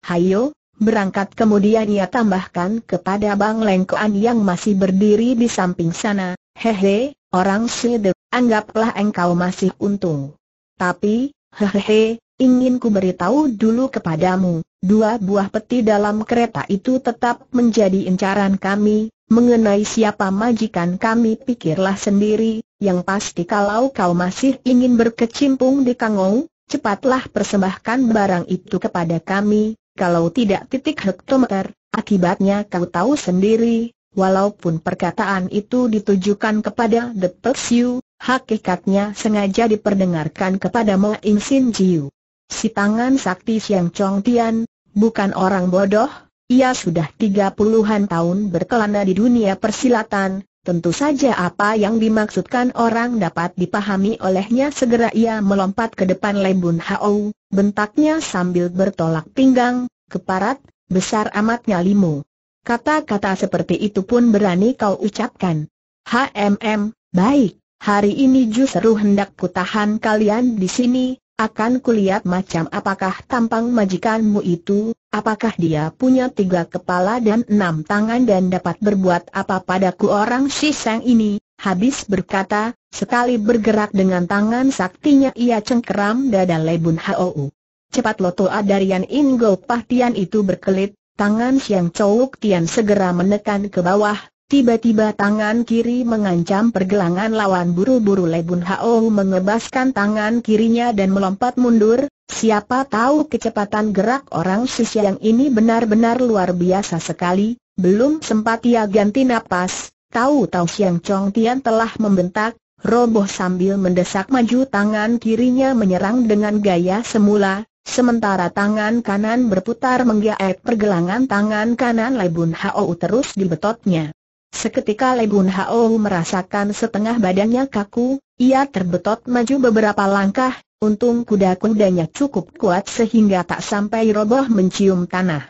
hayo, berangkat kemudian ia tambahkan kepada Bang Lengkoan yang masih berdiri di samping sana, hehe, orang sedek, anggaplah engkau masih untung. Tapi, hehehe, ingin ku beritahu dulu kepadamu, dua buah peti dalam kereta itu tetap menjadi incaran kami, mengenai siapa majikan kami pikirlah sendiri, yang pasti kalau kau masih ingin berkecimpung di kangong, cepatlah persembahkan barang itu kepada kami, kalau tidak titik hektometer, akibatnya kau tahu sendiri, walaupun perkataan itu ditujukan kepada The Persiu, hakikatnya sengaja diperdengarkan kepada Mo In Sin Jiu. Si tangan sakti Siang Chong Tian, bukan orang bodoh, ia sudah tiga puluhan tahun berkelana di dunia persilatan, Tentu saja apa yang dimaksudkan orang dapat dipahami olehnya segera ia melompat ke depan Lembun Hao, bentaknya sambil bertolak pinggang, keparat, besar amat nyalimu. Kata-kata seperti itu pun berani kau ucapkan. HMM, baik, hari ini justru hendak kutahan kalian di sini, akan kulihat macam apakah tampang majikanmu itu, apakah dia punya tiga kepala dan enam tangan dan dapat berbuat apa padaku orang sisang ini, habis berkata, sekali bergerak dengan tangan saktinya ia cengkeram dada Lebun Hou. Cepat loto adarian Ingo Pahtian itu berkelit, tangan Siang cowok Tian segera menekan ke bawah, Tiba-tiba tangan kiri mengancam pergelangan lawan buru-buru Lebun Hao mengebaskan tangan kirinya dan melompat mundur, siapa tahu kecepatan gerak orang sisi yang ini benar-benar luar biasa sekali, belum sempat ia ganti napas, tahu-tahu Siang Chong Tian telah membentak, roboh sambil mendesak maju tangan kirinya menyerang dengan gaya semula, sementara tangan kanan berputar menggaet pergelangan tangan kanan Lebun Hao terus dibetotnya. Seketika Le Bun Hao merasakan setengah badannya kaku, ia terbetot maju beberapa langkah, untung kuda-kudanya cukup kuat sehingga tak sampai roboh mencium tanah.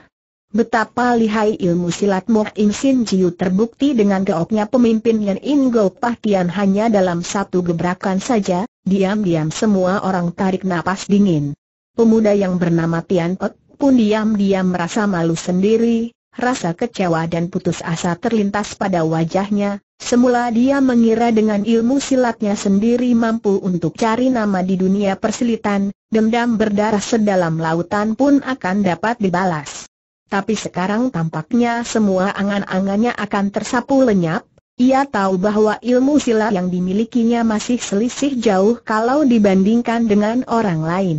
Betapa lihai ilmu silat Moh In Sin Jiu terbukti dengan keoknya pemimpin Yan In Go hanya dalam satu gebrakan saja, diam-diam semua orang tarik napas dingin. Pemuda yang bernama Tian Pek pun diam-diam merasa malu sendiri, rasa kecewa dan putus asa terlintas pada wajahnya, semula dia mengira dengan ilmu silatnya sendiri mampu untuk cari nama di dunia persilitan, dendam berdarah sedalam lautan pun akan dapat dibalas. Tapi sekarang tampaknya semua angan-angannya akan tersapu lenyap, ia tahu bahwa ilmu silat yang dimilikinya masih selisih jauh kalau dibandingkan dengan orang lain.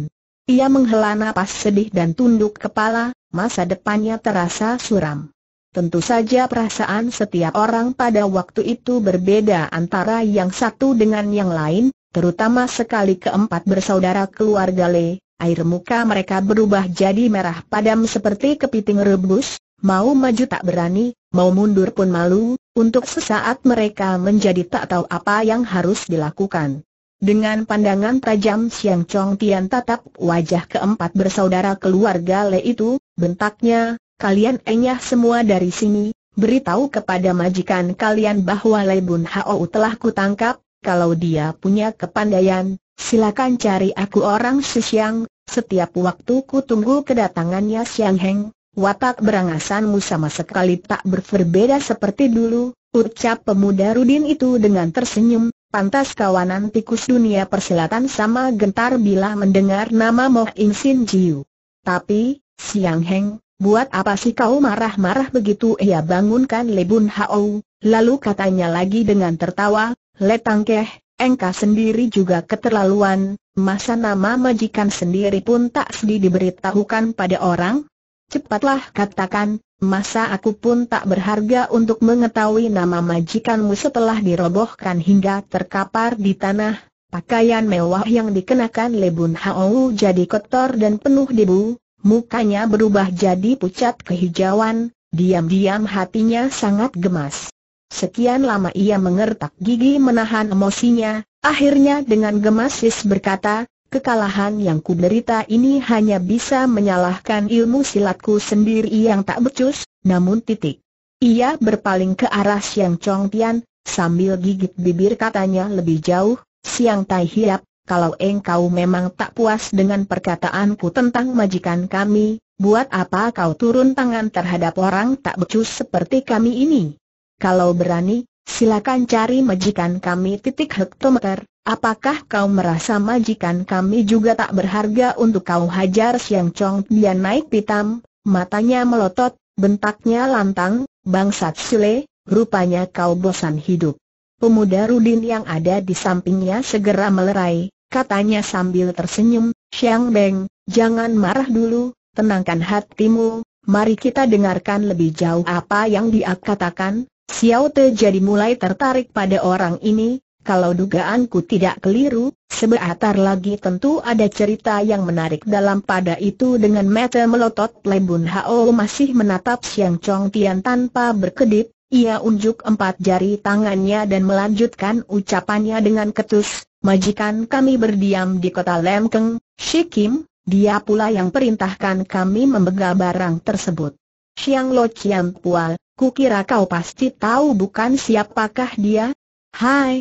Ia menghela napas sedih dan tunduk kepala, masa depannya terasa suram. Tentu saja perasaan setiap orang pada waktu itu berbeda antara yang satu dengan yang lain, terutama sekali keempat bersaudara keluarga Le, air muka mereka berubah jadi merah padam seperti kepiting rebus, mau maju tak berani, mau mundur pun malu, untuk sesaat mereka menjadi tak tahu apa yang harus dilakukan. Dengan pandangan tajam Siang Chong Tian tatap wajah keempat bersaudara keluarga Le itu, bentaknya, kalian enyah semua dari sini, beritahu kepada majikan kalian bahwa Le Bun Hao telah kutangkap, kalau dia punya kepandaian, silakan cari aku orang Siang, setiap waktu ku tunggu kedatangannya Siang Heng. Watak berangasanmu sama sekali tak berbeda seperti dulu, ucap pemuda Rudin itu dengan tersenyum, Pantas kawanan tikus dunia persilatan sama gentar bila mendengar nama Mo In Sin Jiu. Tapi, Siang Heng, buat apa sih kau marah-marah begitu? Ia bangunkan Lebun Hao, lalu katanya lagi dengan tertawa, Letangkeh, Keh, engkau sendiri juga keterlaluan, masa nama majikan sendiri pun tak sedih diberitahukan pada orang? Cepatlah katakan, masa aku pun tak berharga untuk mengetahui nama majikanmu setelah dirobohkan hingga terkapar di tanah. Pakaian mewah yang dikenakan Lebun Hao jadi kotor dan penuh debu, mukanya berubah jadi pucat kehijauan, diam-diam hatinya sangat gemas. Sekian lama ia mengertak gigi menahan emosinya, akhirnya dengan gemas Sis berkata, Kekalahan yang kuderita ini hanya bisa menyalahkan ilmu silatku sendiri yang tak becus, namun titik. Ia berpaling ke arah Siang Chong Tian, sambil gigit bibir katanya lebih jauh, Siang Tai Hiap, kalau engkau memang tak puas dengan perkataanku tentang majikan kami, buat apa kau turun tangan terhadap orang tak becus seperti kami ini? Kalau berani, silakan cari majikan kami titik hektometer, apakah kau merasa majikan kami juga tak berharga untuk kau hajar siang cong dia naik pitam, matanya melotot, bentaknya lantang, bangsat sule, rupanya kau bosan hidup. Pemuda Rudin yang ada di sampingnya segera melerai, katanya sambil tersenyum, siang Beng, jangan marah dulu, tenangkan hatimu, mari kita dengarkan lebih jauh apa yang dia katakan, Xiao Te jadi mulai tertarik pada orang ini, kalau dugaanku tidak keliru, sebentar lagi tentu ada cerita yang menarik dalam pada itu dengan mata melotot Lebun Hao masih menatap Xiang Chong Tian tanpa berkedip, ia unjuk empat jari tangannya dan melanjutkan ucapannya dengan ketus, majikan kami berdiam di kota Lemkeng, Shikim, dia pula yang perintahkan kami membegal barang tersebut. Xiang Lo Chiang Pual, Kukira kau pasti tahu bukan siapakah dia? Hai.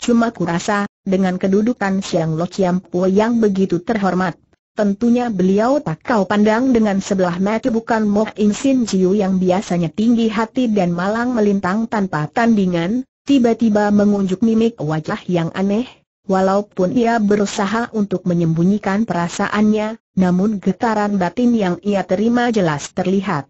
Cuma kurasa, dengan kedudukan Siang Lo Chiam Po yang begitu terhormat, tentunya beliau tak kau pandang dengan sebelah mata bukan Mo In Sin Jiu yang biasanya tinggi hati dan malang melintang tanpa tandingan, tiba-tiba mengunjuk mimik wajah yang aneh, Walaupun ia berusaha untuk menyembunyikan perasaannya, namun getaran batin yang ia terima jelas terlihat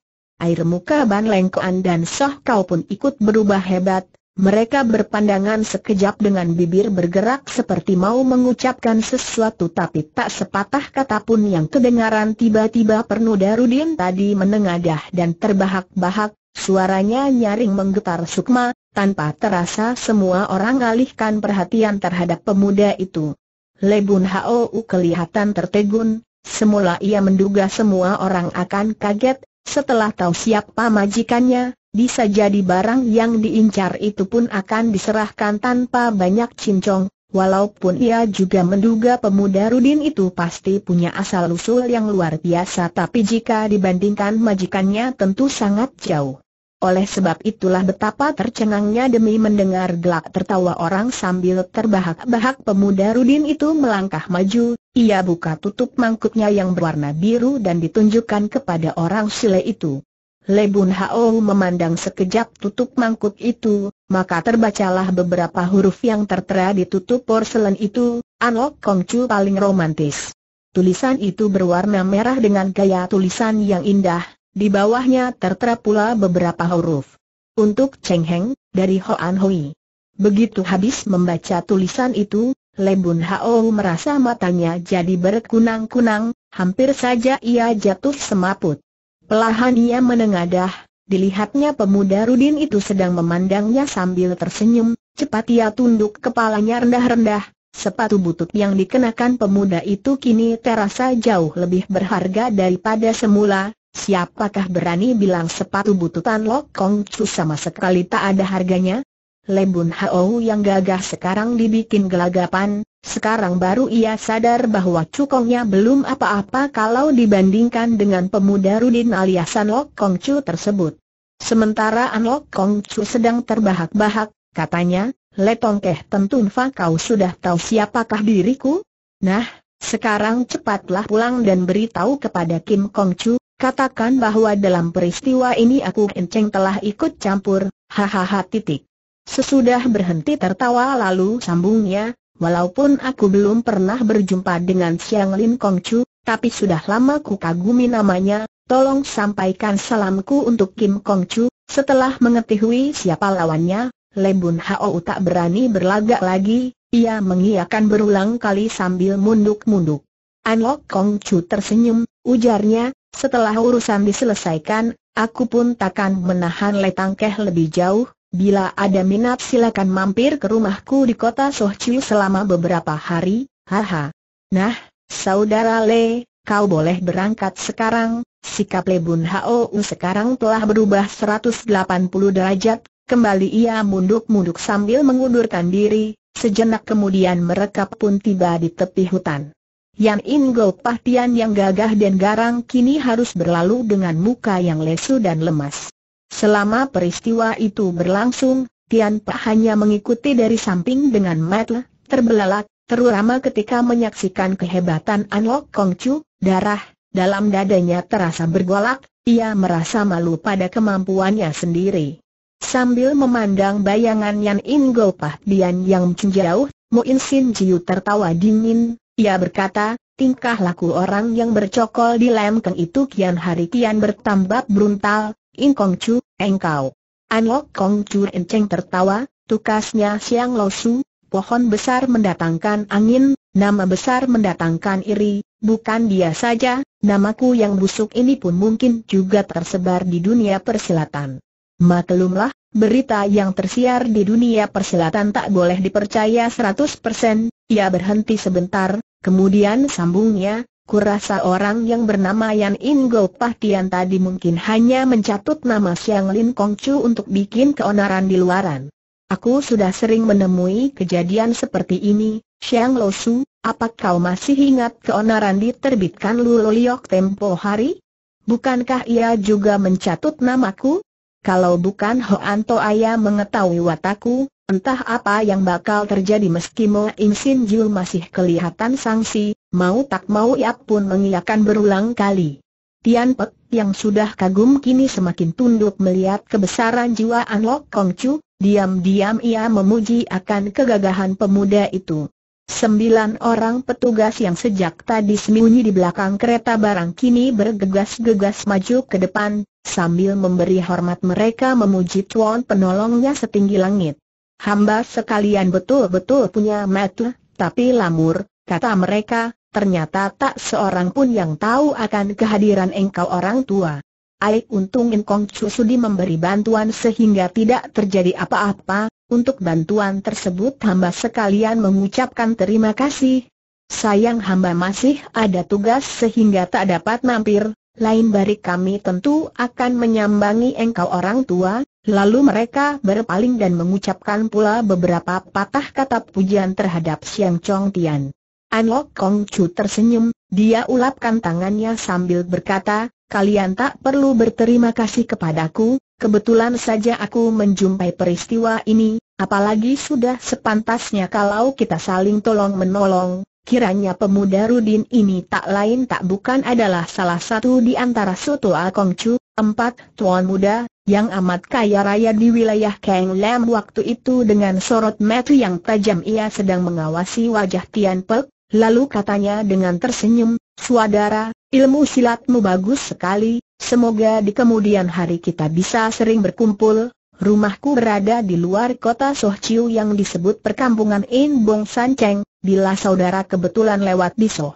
air muka Ban Lengkoan dan Soh Kau pun ikut berubah hebat, mereka berpandangan sekejap dengan bibir bergerak seperti mau mengucapkan sesuatu tapi tak sepatah kata pun yang kedengaran tiba-tiba Pernuda Rudin tadi menengadah dan terbahak-bahak, suaranya nyaring menggetar sukma, tanpa terasa semua orang alihkan perhatian terhadap pemuda itu. Lebun Hou kelihatan tertegun, semula ia menduga semua orang akan kaget, setelah tahu siapa majikannya, bisa jadi barang yang diincar itu pun akan diserahkan tanpa banyak cincong, walaupun ia juga menduga pemuda Rudin itu pasti punya asal-usul yang luar biasa tapi jika dibandingkan majikannya tentu sangat jauh. Oleh sebab itulah betapa tercengangnya demi mendengar gelak tertawa orang sambil terbahak-bahak pemuda Rudin itu melangkah maju, ia buka tutup mangkuknya yang berwarna biru dan ditunjukkan kepada orang Sile itu. Lebun Hao memandang sekejap tutup mangkuk itu, maka terbacalah beberapa huruf yang tertera di tutup porselen itu, Anok Kongcu paling romantis. Tulisan itu berwarna merah dengan gaya tulisan yang indah, di bawahnya tertera pula beberapa huruf. Untuk Cheng Heng, dari Hoan Hui. Begitu habis membaca tulisan itu, Le Bun Hao merasa matanya jadi berkunang-kunang, hampir saja ia jatuh semaput. Pelahan ia menengadah, dilihatnya pemuda Rudin itu sedang memandangnya sambil tersenyum, cepat ia tunduk kepalanya rendah-rendah, Sepatu butut yang dikenakan pemuda itu kini terasa jauh lebih berharga daripada semula, Siapakah berani bilang sepatu bututan Lok Kong Chu sama sekali tak ada harganya? Lembun Hao yang gagah sekarang dibikin gelagapan, sekarang baru ia sadar bahwa cukongnya belum apa-apa kalau dibandingkan dengan pemuda Rudin aliasan Lok Kong Chu tersebut. Sementara An Lok Kong Chu sedang terbahak-bahak, katanya, Letong Keh Tentun Fa kau sudah tahu siapakah diriku? Nah, sekarang cepatlah pulang dan beritahu kepada Kim Kong Chu, Katakan bahwa dalam peristiwa ini aku enceng telah ikut campur, hahaha titik. Sesudah berhenti tertawa lalu sambungnya, walaupun aku belum pernah berjumpa dengan Siang Lin Kong Chu, tapi sudah lama ku kagumi namanya, tolong sampaikan salamku untuk Kim Kong Chu, setelah mengetahui siapa lawannya, Lebun Hao tak berani berlagak lagi, ia mengiakan berulang kali sambil munduk-munduk. Anok Kong Chu tersenyum, ujarnya, setelah urusan diselesaikan, aku pun takkan menahan letangkeh lebih jauh, bila ada minat silakan mampir ke rumahku di kota Sohchiu selama beberapa hari, haha. Nah, saudara Le, kau boleh berangkat sekarang, sikap Le Bun Hao sekarang telah berubah 180 derajat, kembali ia munduk-munduk sambil mengundurkan diri, sejenak kemudian mereka pun tiba di tepi hutan. Yan Inggo Tian yang gagah dan garang kini harus berlalu dengan muka yang lesu dan lemas. Selama peristiwa itu berlangsung, Tian Pak hanya mengikuti dari samping dengan mata terbelalak, terutama ketika menyaksikan kehebatan Anlok Kong Chu, darah dalam dadanya terasa bergolak, ia merasa malu pada kemampuannya sendiri. Sambil memandang bayangan Yan Ingo Pahdian yang jauh, Muin Sin Jiu tertawa dingin, ia berkata, tingkah laku orang yang bercokol di Lemkeng itu kian hari kian bertambah beruntal, In Kong Chu, engkau. An Lok Kong Chu Enceng tertawa, tukasnya siang losu, pohon besar mendatangkan angin, nama besar mendatangkan iri, bukan dia saja, namaku yang busuk ini pun mungkin juga tersebar di dunia persilatan. Maklumlah, berita yang tersiar di dunia persilatan tak boleh dipercaya 100%, ia berhenti sebentar, kemudian sambungnya, kurasa orang yang bernama Yan In Go Tian tadi mungkin hanya mencatut nama Siang Lin Kong Chu untuk bikin keonaran di luaran. Aku sudah sering menemui kejadian seperti ini, Siang Lo Su, apa kau masih ingat keonaran diterbitkan Lu Liok tempo hari? Bukankah ia juga mencatut namaku? Kalau bukan Ho Anto Aya mengetahui wataku, Entah apa yang bakal terjadi meski Mo In Sin Jiu masih kelihatan sangsi, mau tak mau ia pun mengiyakan berulang kali. Tian Pek yang sudah kagum kini semakin tunduk melihat kebesaran jiwa An Lok Kong Chu, diam-diam ia memuji akan kegagahan pemuda itu. Sembilan orang petugas yang sejak tadi sembunyi di belakang kereta barang kini bergegas-gegas maju ke depan, sambil memberi hormat mereka memuji tuan penolongnya setinggi langit hamba sekalian betul-betul punya metu, tapi lamur, kata mereka, ternyata tak seorang pun yang tahu akan kehadiran engkau orang tua. Aik untung Inkong Chu Sudi memberi bantuan sehingga tidak terjadi apa-apa, untuk bantuan tersebut hamba sekalian mengucapkan terima kasih. Sayang hamba masih ada tugas sehingga tak dapat mampir, lain bari kami tentu akan menyambangi engkau orang tua, Lalu mereka berpaling dan mengucapkan pula beberapa patah kata pujian terhadap Siang Chong Tian. An Lok Kong Chu tersenyum, dia ulapkan tangannya sambil berkata, kalian tak perlu berterima kasih kepadaku, kebetulan saja aku menjumpai peristiwa ini, apalagi sudah sepantasnya kalau kita saling tolong-menolong, Kiranya pemuda Rudin ini tak lain tak bukan adalah salah satu di antara Soto Kong Chu, empat tuan muda, yang amat kaya raya di wilayah Kang Lam waktu itu dengan sorot mata yang tajam ia sedang mengawasi wajah Tian Pek, lalu katanya dengan tersenyum, Suadara, ilmu silatmu bagus sekali, semoga di kemudian hari kita bisa sering berkumpul, rumahku berada di luar kota Sohciu yang disebut perkampungan In Bong San Cheng, bila saudara kebetulan lewat di Soh.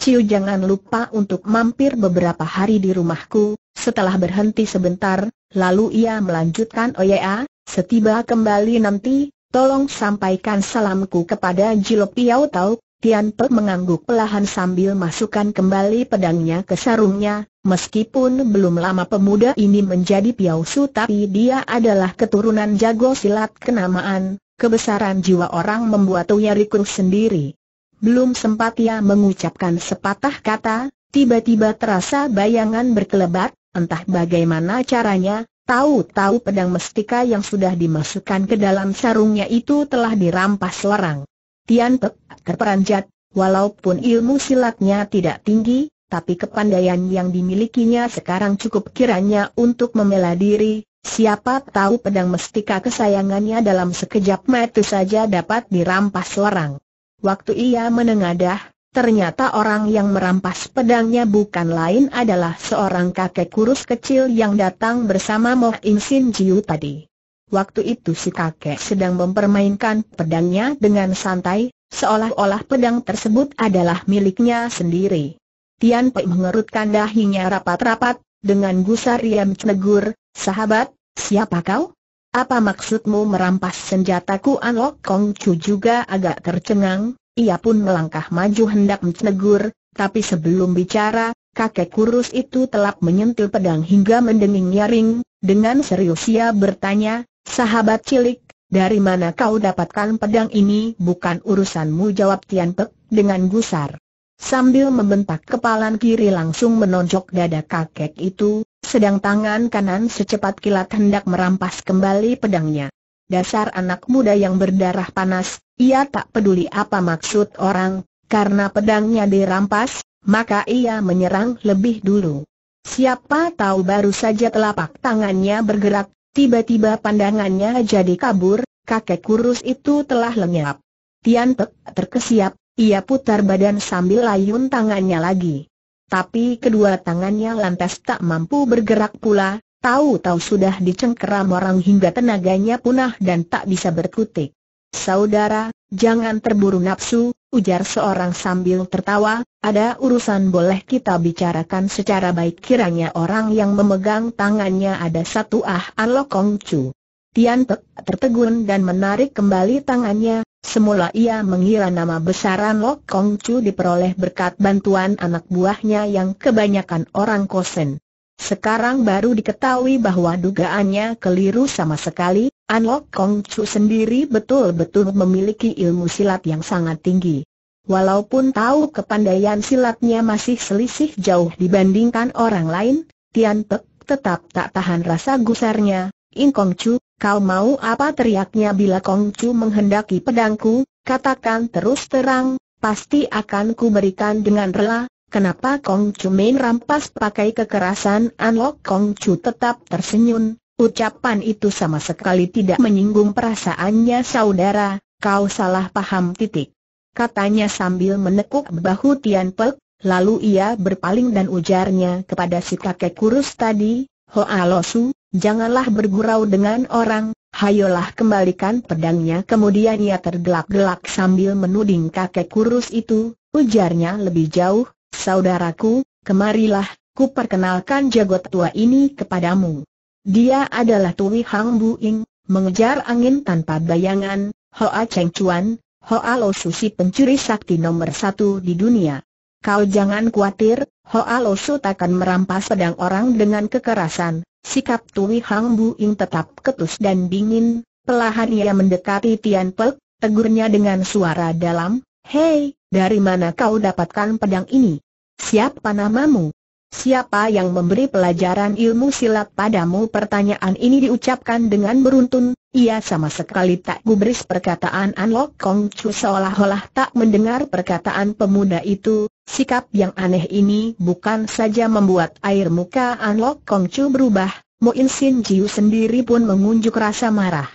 Ciu jangan lupa untuk mampir beberapa hari di rumahku, setelah berhenti sebentar, Lalu ia melanjutkan Oya, oh setiba kembali nanti, tolong sampaikan salamku kepada Jilop Piau Tau. Tian Pe mengangguk pelahan sambil masukkan kembali pedangnya ke sarungnya, meskipun belum lama pemuda ini menjadi Piau Su tapi dia adalah keturunan jago silat kenamaan, kebesaran jiwa orang membuat Riku sendiri. Belum sempat ia mengucapkan sepatah kata, tiba-tiba terasa bayangan berkelebat, Entah bagaimana caranya, tahu-tahu pedang mestika yang sudah dimasukkan ke dalam sarungnya itu telah dirampas orang. Tian Pe, terperanjat, walaupun ilmu silatnya tidak tinggi, tapi kepandaian yang dimilikinya sekarang cukup kiranya untuk membela diri, siapa tahu pedang mestika kesayangannya dalam sekejap mata saja dapat dirampas orang. Waktu ia menengadah, Ternyata orang yang merampas pedangnya bukan lain adalah seorang kakek kurus kecil yang datang bersama Moh In Sin Jiu tadi. Waktu itu si kakek sedang mempermainkan pedangnya dengan santai, seolah-olah pedang tersebut adalah miliknya sendiri. Tian Pei mengerutkan dahinya rapat-rapat, dengan gusar ia menegur, sahabat, siapa kau? Apa maksudmu merampas senjataku An Lok Kong Chu juga agak tercengang, ia pun melangkah maju hendak menegur, tapi sebelum bicara, kakek kurus itu telap menyentil pedang hingga mendenging nyaring, dengan serius ia bertanya, sahabat cilik, dari mana kau dapatkan pedang ini bukan urusanmu jawab Tian Pek dengan gusar. Sambil membentak kepalan kiri langsung menonjok dada kakek itu, sedang tangan kanan secepat kilat hendak merampas kembali pedangnya dasar anak muda yang berdarah panas, ia tak peduli apa maksud orang, karena pedangnya dirampas, maka ia menyerang lebih dulu. Siapa tahu baru saja telapak tangannya bergerak, tiba-tiba pandangannya jadi kabur, kakek kurus itu telah lenyap. Tian Pek terkesiap, ia putar badan sambil layun tangannya lagi. Tapi kedua tangannya lantas tak mampu bergerak pula, Tahu-tahu sudah dicengkeram orang hingga tenaganya punah dan tak bisa berkutik. Saudara, jangan terburu nafsu, ujar seorang sambil tertawa, ada urusan boleh kita bicarakan secara baik kiranya orang yang memegang tangannya ada satu ah An ah Kong Chu. Tian Pek tertegun dan menarik kembali tangannya, semula ia mengira nama besaran Kong Chu diperoleh berkat bantuan anak buahnya yang kebanyakan orang kosen. Sekarang baru diketahui bahwa dugaannya keliru sama sekali, An Lok Kong Chu sendiri betul-betul memiliki ilmu silat yang sangat tinggi. Walaupun tahu kepandaian silatnya masih selisih jauh dibandingkan orang lain, Tian Pek tetap tak tahan rasa gusarnya. In Kong Chu, kau mau apa teriaknya bila Kong Chu menghendaki pedangku, katakan terus terang, pasti akan kuberikan dengan rela, Kenapa Kong Chu main rampas pakai kekerasan Anlok Kong Chu tetap tersenyum Ucapan itu sama sekali tidak menyinggung perasaannya saudara, kau salah paham titik. Katanya sambil menekuk bahu Tian Pek, lalu ia berpaling dan ujarnya kepada si kakek kurus tadi, Hoa Losu, janganlah bergurau dengan orang, hayolah kembalikan pedangnya. Kemudian ia tergelak-gelak sambil menuding kakek kurus itu, ujarnya lebih jauh, Saudaraku, kemarilah, ku perkenalkan jagot tua ini kepadamu. Dia adalah Tui Hang Bu Ing, mengejar angin tanpa bayangan, Hoa Cheng Chuan, Hoa Lo Susi pencuri sakti nomor satu di dunia. Kau jangan khawatir, Hoa Lo Su takkan merampas pedang orang dengan kekerasan. Sikap Tui Hang Bu Ing tetap ketus dan dingin, pelahan ia mendekati Tian Pek, tegurnya dengan suara dalam, Hei, dari mana kau dapatkan pedang ini? Siapa namamu? Siapa yang memberi pelajaran ilmu silat padamu? Pertanyaan ini diucapkan dengan beruntun, ia sama sekali tak gubris perkataan An Lok Kong Chu seolah-olah tak mendengar perkataan pemuda itu, sikap yang aneh ini bukan saja membuat air muka An Lok Kong Chu berubah, Moin Sin Jiu sendiri pun mengunjuk rasa marah.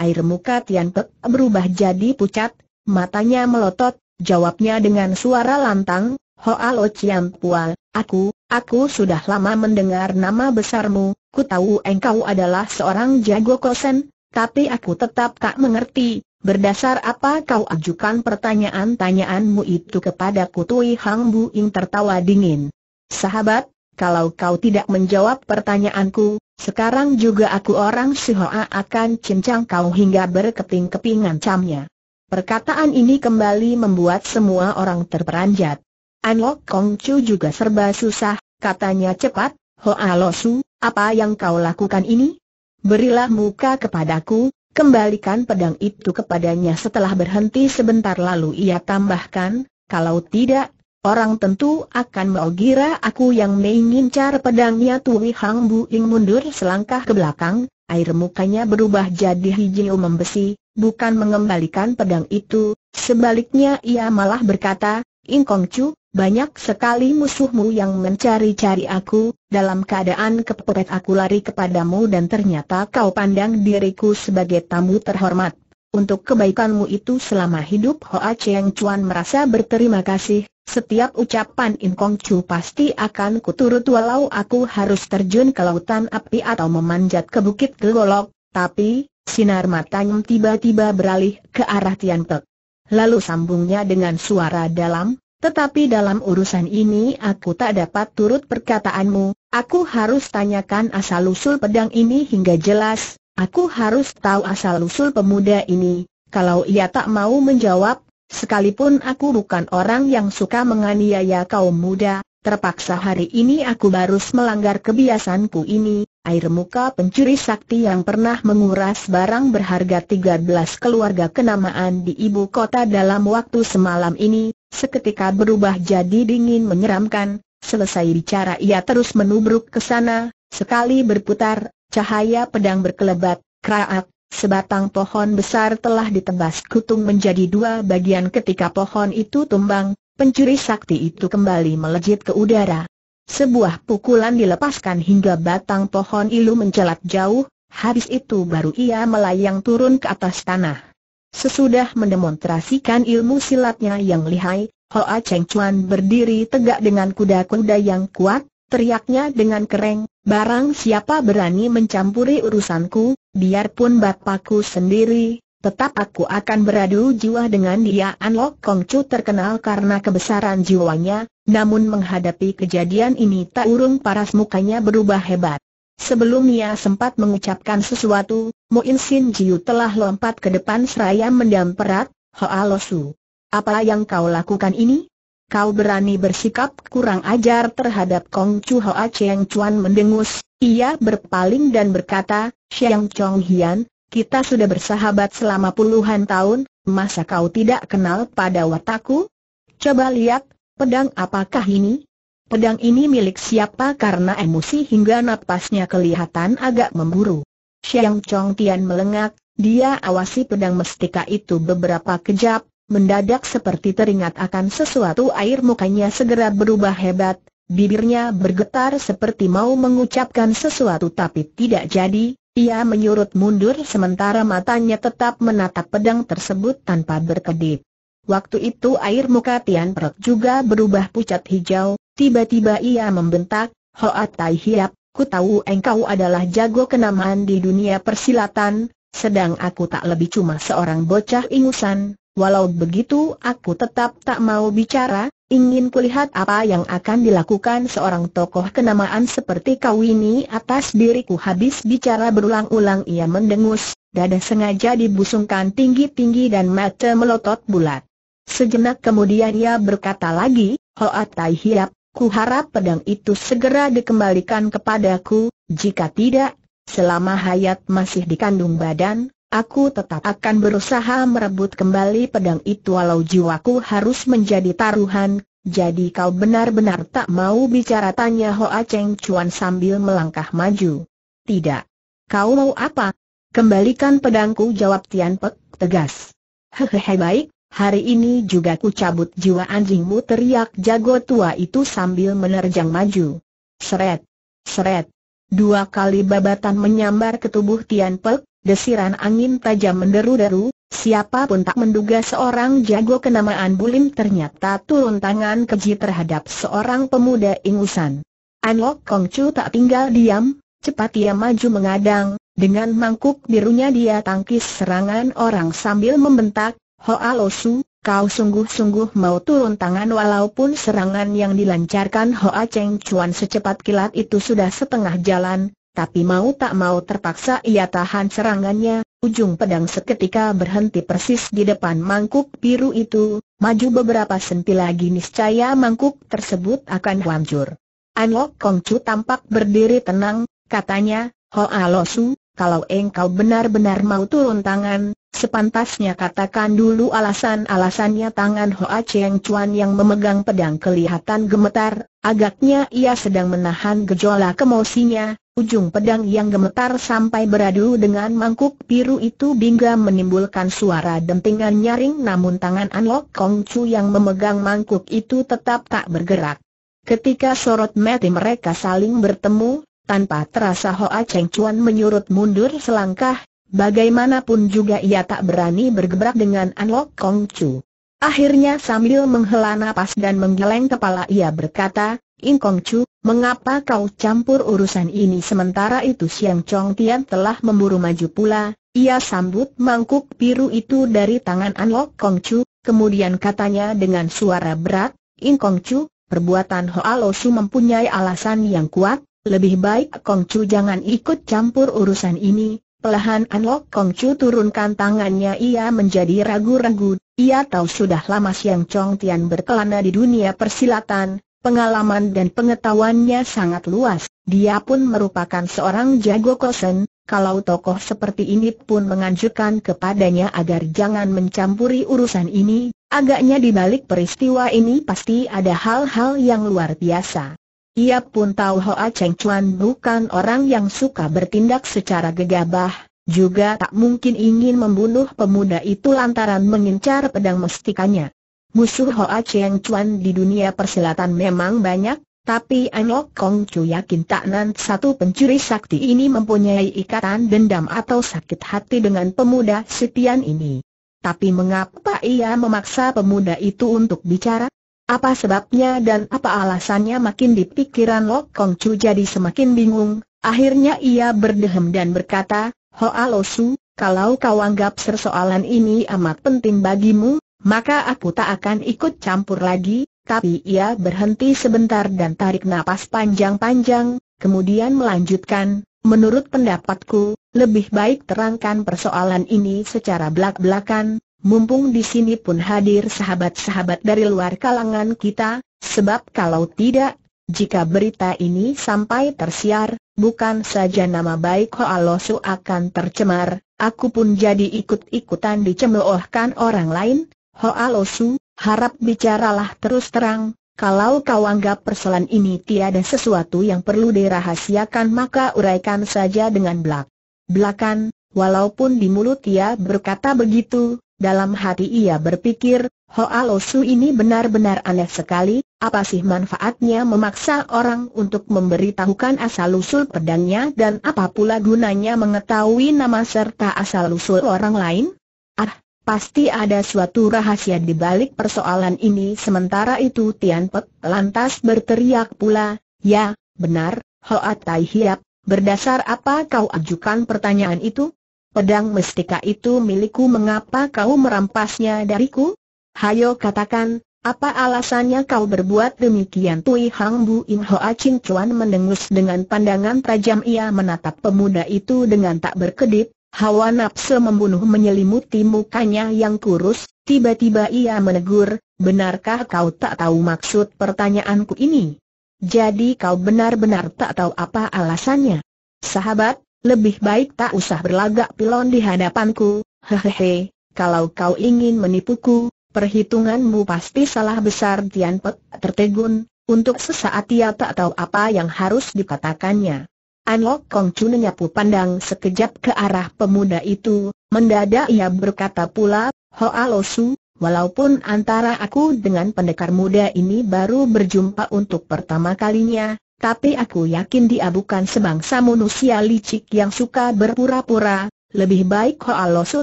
Air muka Tian Pek berubah jadi pucat, matanya melotot, jawabnya dengan suara lantang, Hoa Lo Chiam Pual, aku, aku sudah lama mendengar nama besarmu, ku tahu engkau adalah seorang jago kosen, tapi aku tetap tak mengerti, berdasar apa kau ajukan pertanyaan-tanyaanmu itu kepada Kutui Hang Bu Ing tertawa dingin. Sahabat, kalau kau tidak menjawab pertanyaanku, sekarang juga aku orang Hoa akan cincang kau hingga berkeping keping Ancamnya. Perkataan ini kembali membuat semua orang terperanjat. Anok Kong Chu juga serba susah, katanya cepat, Hoa Su, apa yang kau lakukan ini? Berilah muka kepadaku, kembalikan pedang itu kepadanya setelah berhenti sebentar lalu ia tambahkan, kalau tidak, orang tentu akan mengira aku yang mengincar pedangnya Tui Hang Ing mundur selangkah ke belakang, air mukanya berubah jadi hijau membesi, bukan mengembalikan pedang itu, sebaliknya ia malah berkata, Kong Chu, banyak sekali musuhmu yang mencari-cari aku, dalam keadaan kepepet aku lari kepadamu dan ternyata kau pandang diriku sebagai tamu terhormat. Untuk kebaikanmu itu selama hidup Hoa Cheng Chuan merasa berterima kasih, setiap ucapan In Kong Chu pasti akan kuturut walau aku harus terjun ke lautan api atau memanjat ke bukit gelolok, tapi, sinar matanya tiba-tiba beralih ke arah Tian Pek. Lalu sambungnya dengan suara dalam, tetapi dalam urusan ini aku tak dapat turut perkataanmu, aku harus tanyakan asal-usul pedang ini hingga jelas, aku harus tahu asal-usul pemuda ini, kalau ia tak mau menjawab, sekalipun aku bukan orang yang suka menganiaya kaum muda, terpaksa hari ini aku harus melanggar kebiasanku ini, air muka pencuri sakti yang pernah menguras barang berharga 13 keluarga kenamaan di ibu kota dalam waktu semalam ini, seketika berubah jadi dingin menyeramkan, selesai bicara ia terus menubruk ke sana, sekali berputar, cahaya pedang berkelebat, kraak, Sebatang pohon besar telah ditebas kutung menjadi dua bagian ketika pohon itu tumbang, pencuri sakti itu kembali melejit ke udara. Sebuah pukulan dilepaskan hingga batang pohon ilu mencelat jauh, habis itu baru ia melayang turun ke atas tanah. Sesudah mendemonstrasikan ilmu silatnya yang lihai, Hoa Cheng Chuan berdiri tegak dengan kuda-kuda yang kuat, teriaknya dengan kereng, barang siapa berani mencampuri urusanku, biarpun bapakku sendiri, tetap aku akan beradu jiwa dengan dia An Lok Kong Chu terkenal karena kebesaran jiwanya, namun menghadapi kejadian ini tak urung paras mukanya berubah hebat. Sebelum ia sempat mengucapkan sesuatu, Moin Sin Jiu telah lompat ke depan seraya mendamperat, Hoa Su. Apa yang kau lakukan ini? Kau berani bersikap kurang ajar terhadap Kong Chu Hoa Cheng Chuan mendengus, ia berpaling dan berkata, Xiang Chong Hian, kita sudah bersahabat selama puluhan tahun, masa kau tidak kenal pada wataku? Coba lihat, pedang apakah ini? Pedang ini milik siapa karena emosi hingga napasnya kelihatan agak memburu. Xiang Chong Tian melengak, dia awasi pedang mestika itu beberapa kejap, mendadak seperti teringat akan sesuatu air mukanya segera berubah hebat, bibirnya bergetar seperti mau mengucapkan sesuatu tapi tidak jadi, ia menyurut mundur sementara matanya tetap menatap pedang tersebut tanpa berkedip. Waktu itu air muka Tian Perk juga berubah pucat hijau, Tiba-tiba ia membentak, Hoa Tai Hiap, ku tahu engkau adalah jago kenamaan di dunia persilatan, sedang aku tak lebih cuma seorang bocah ingusan, walau begitu aku tetap tak mau bicara, ingin kulihat apa yang akan dilakukan seorang tokoh kenamaan seperti kau ini atas diriku habis bicara berulang-ulang ia mendengus, dada sengaja dibusungkan tinggi-tinggi dan mata melotot bulat. Sejenak kemudian ia berkata lagi, Hoa Tai Hiap, Ku harap pedang itu segera dikembalikan kepadaku, jika tidak, selama hayat masih dikandung badan, aku tetap akan berusaha merebut kembali pedang itu walau jiwaku harus menjadi taruhan, jadi kau benar-benar tak mau bicara tanya Hoa Cheng Chuan sambil melangkah maju. Tidak. Kau mau apa? Kembalikan pedangku jawab Tian Pek tegas. Hehehe baik, Hari ini juga ku cabut jiwa anjingmu teriak jago tua itu sambil menerjang maju. Seret, seret. Dua kali babatan menyambar ke tubuh Tian Pek, desiran angin tajam menderu-deru, Siapapun tak menduga seorang jago kenamaan Bulim ternyata turun tangan keji terhadap seorang pemuda ingusan. Anlok Kong Chu tak tinggal diam, cepat ia maju mengadang, dengan mangkuk birunya dia tangkis serangan orang sambil membentak, Hoa Losu, kau sungguh-sungguh mau turun tangan walaupun serangan yang dilancarkan Hoa Cheng Chuan secepat kilat itu sudah setengah jalan, tapi mau tak mau terpaksa ia tahan serangannya, ujung pedang seketika berhenti persis di depan mangkuk biru itu, maju beberapa senti lagi niscaya mangkuk tersebut akan hancur. Anlok Kong Chu tampak berdiri tenang, katanya, Hoa Losu, kalau engkau benar-benar mau turun tangan, Sepantasnya katakan dulu alasan-alasannya tangan Hoa Cheng Chuan yang memegang pedang kelihatan gemetar, agaknya ia sedang menahan gejolak emosinya, ujung pedang yang gemetar sampai beradu dengan mangkuk biru itu hingga menimbulkan suara dentingan nyaring namun tangan An Lok Kong Chu yang memegang mangkuk itu tetap tak bergerak. Ketika sorot mati mereka saling bertemu, tanpa terasa Hoa Cheng Chuan menyurut mundur selangkah, Bagaimanapun juga ia tak berani bergebrak dengan Anlok Kong Chu. Akhirnya sambil menghela nafas dan menggeleng kepala ia berkata, In Kong Chu, mengapa kau campur urusan ini sementara itu Siang Chong Tian telah memburu maju pula, ia sambut mangkuk biru itu dari tangan Anlok Kong Chu, kemudian katanya dengan suara berat, In Kong Chu, perbuatan Hoa Su mempunyai alasan yang kuat, lebih baik Kong Chu jangan ikut campur urusan ini, Pelahan Anlok Kongcu turunkan tangannya ia menjadi ragu-ragu, ia tahu sudah lama Siang Chong Tian berkelana di dunia persilatan, pengalaman dan pengetahuannya sangat luas, dia pun merupakan seorang jago kosen, kalau tokoh seperti ini pun menganjurkan kepadanya agar jangan mencampuri urusan ini, agaknya di balik peristiwa ini pasti ada hal-hal yang luar biasa. Ia pun tahu Hoa Cheng Chuan bukan orang yang suka bertindak secara gegabah, juga tak mungkin ingin membunuh pemuda itu lantaran mengincar pedang mestikanya. Musuh Hoa Cheng Chuan di dunia persilatan memang banyak, tapi Lok Kong Chu yakin tak nan satu pencuri sakti ini mempunyai ikatan dendam atau sakit hati dengan pemuda Setian ini. Tapi mengapa ia memaksa pemuda itu untuk bicara? Apa sebabnya dan apa alasannya makin dipikiran Lok Kong Chu jadi semakin bingung, akhirnya ia berdehem dan berkata, Hoa Lo Su, kalau kau anggap persoalan ini amat penting bagimu, maka aku tak akan ikut campur lagi, tapi ia berhenti sebentar dan tarik napas panjang-panjang, kemudian melanjutkan, menurut pendapatku, lebih baik terangkan persoalan ini secara belak-belakan, mumpung di sini pun hadir sahabat-sahabat dari luar kalangan kita, sebab kalau tidak, jika berita ini sampai tersiar, bukan saja nama baik Hoalosu akan tercemar, aku pun jadi ikut-ikutan dicemoohkan orang lain, Hoalosu, harap bicaralah terus terang, kalau kau anggap persoalan ini tiada sesuatu yang perlu dirahasiakan maka uraikan saja dengan belak. Belakan, walaupun di mulut ia berkata begitu, dalam hati ia berpikir, Hoa Losu ini benar-benar aneh sekali, apa sih manfaatnya memaksa orang untuk memberitahukan asal-usul pedangnya dan apa pula gunanya mengetahui nama serta asal-usul orang lain? Ah, pasti ada suatu rahasia di balik persoalan ini sementara itu Tian Pek lantas berteriak pula, ya, benar, Hoa Tai Hiap, berdasar apa kau ajukan pertanyaan itu? Pedang mestika itu milikku mengapa kau merampasnya dariku? Hayo katakan, apa alasannya kau berbuat demikian? Tui Hang Bu In Hoa Ching Chuan mendengus dengan pandangan tajam ia menatap pemuda itu dengan tak berkedip, hawa nafsu membunuh menyelimuti mukanya yang kurus, tiba-tiba ia menegur, benarkah kau tak tahu maksud pertanyaanku ini? Jadi kau benar-benar tak tahu apa alasannya? Sahabat, lebih baik tak usah berlagak pilon di hadapanku, hehehe, kalau kau ingin menipuku, perhitunganmu pasti salah besar Tian Pek tertegun, untuk sesaat ia tak tahu apa yang harus dikatakannya. Lok Kong Chu menyapu pandang sekejap ke arah pemuda itu, mendadak ia berkata pula, Hoa Lo Su, Walaupun antara aku dengan pendekar muda ini baru berjumpa untuk pertama kalinya, tapi aku yakin dia bukan sebangsa manusia licik yang suka berpura-pura, lebih baik kau Hoalosu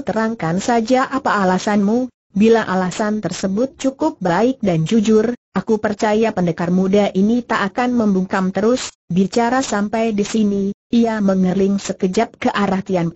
terangkan saja apa alasanmu, bila alasan tersebut cukup baik dan jujur, aku percaya pendekar muda ini tak akan membungkam terus, bicara sampai di sini, ia mengerling sekejap ke arah Tian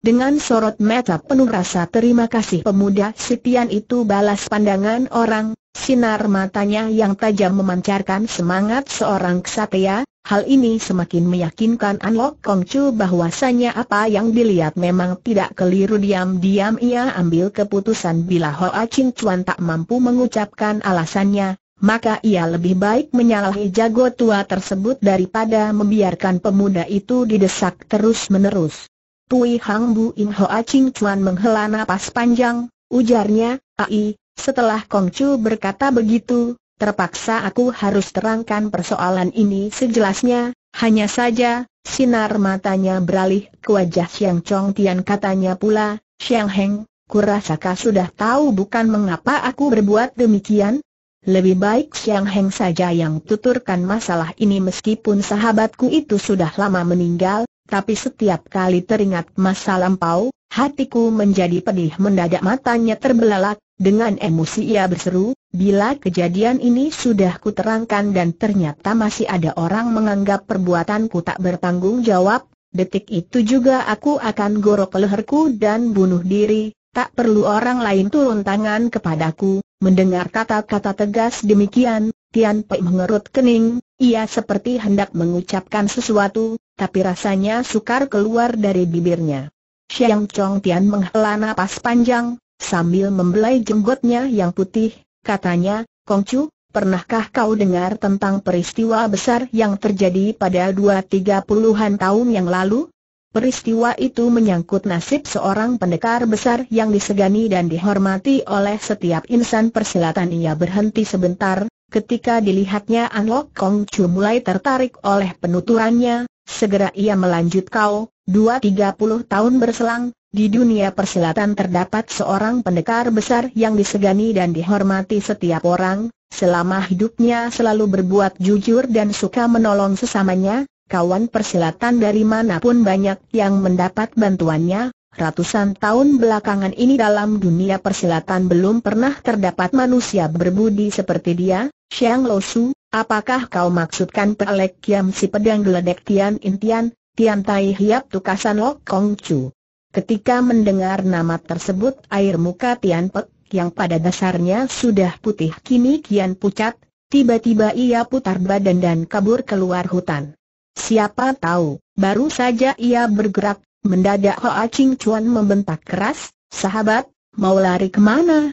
Dengan sorot mata penuh rasa terima kasih pemuda Sitian itu balas pandangan orang, Sinar matanya yang tajam memancarkan semangat seorang ksatria. hal ini semakin meyakinkan An Lok Kong Chu bahwasanya apa yang dilihat memang tidak keliru diam-diam ia ambil keputusan bila Ho A Ching Chuan tak mampu mengucapkan alasannya, maka ia lebih baik menyalahi jago tua tersebut daripada membiarkan pemuda itu didesak terus-menerus. Tui Hang Bu In Hoa Ching Chuan menghela napas panjang, ujarnya, Ai, setelah Kong Chu berkata begitu, terpaksa aku harus terangkan persoalan ini sejelasnya, hanya saja, sinar matanya beralih ke wajah Xiang Chong Tian katanya pula, Xiang Heng, kurasa kau sudah tahu bukan mengapa aku berbuat demikian? Lebih baik Xiang Heng saja yang tuturkan masalah ini meskipun sahabatku itu sudah lama meninggal, tapi setiap kali teringat masa lampau, Hatiku menjadi pedih mendadak matanya terbelalak, dengan emosi ia berseru, bila kejadian ini sudah kuterangkan dan ternyata masih ada orang menganggap perbuatanku tak bertanggung jawab, detik itu juga aku akan gorok leherku dan bunuh diri, tak perlu orang lain turun tangan kepadaku. Mendengar kata-kata tegas demikian, Tian Pei mengerut kening, ia seperti hendak mengucapkan sesuatu, tapi rasanya sukar keluar dari bibirnya. Xiang Chong Tian menghela napas panjang, sambil membelai jenggotnya yang putih, katanya, Kong Chu, pernahkah kau dengar tentang peristiwa besar yang terjadi pada dua tiga puluhan tahun yang lalu? Peristiwa itu menyangkut nasib seorang pendekar besar yang disegani dan dihormati oleh setiap insan persilatan ia berhenti sebentar, ketika dilihatnya An Lok Kong Chu mulai tertarik oleh penuturannya, segera ia melanjut kau, Dua tiga puluh tahun berselang, di dunia persilatan terdapat seorang pendekar besar yang disegani dan dihormati setiap orang, selama hidupnya selalu berbuat jujur dan suka menolong sesamanya, kawan persilatan dari manapun banyak yang mendapat bantuannya, ratusan tahun belakangan ini dalam dunia persilatan belum pernah terdapat manusia berbudi seperti dia, Xiang Lo Su, apakah kau maksudkan Pelek yang si pedang geledek Tian Intian, Tian Tai Hiap Tukasan Lok Kong Chu. Ketika mendengar nama tersebut air muka Tian Pek yang pada dasarnya sudah putih kini kian pucat, tiba-tiba ia putar badan dan kabur keluar hutan. Siapa tahu, baru saja ia bergerak, mendadak Hoa Ching Chuan membentak keras, sahabat, mau lari kemana?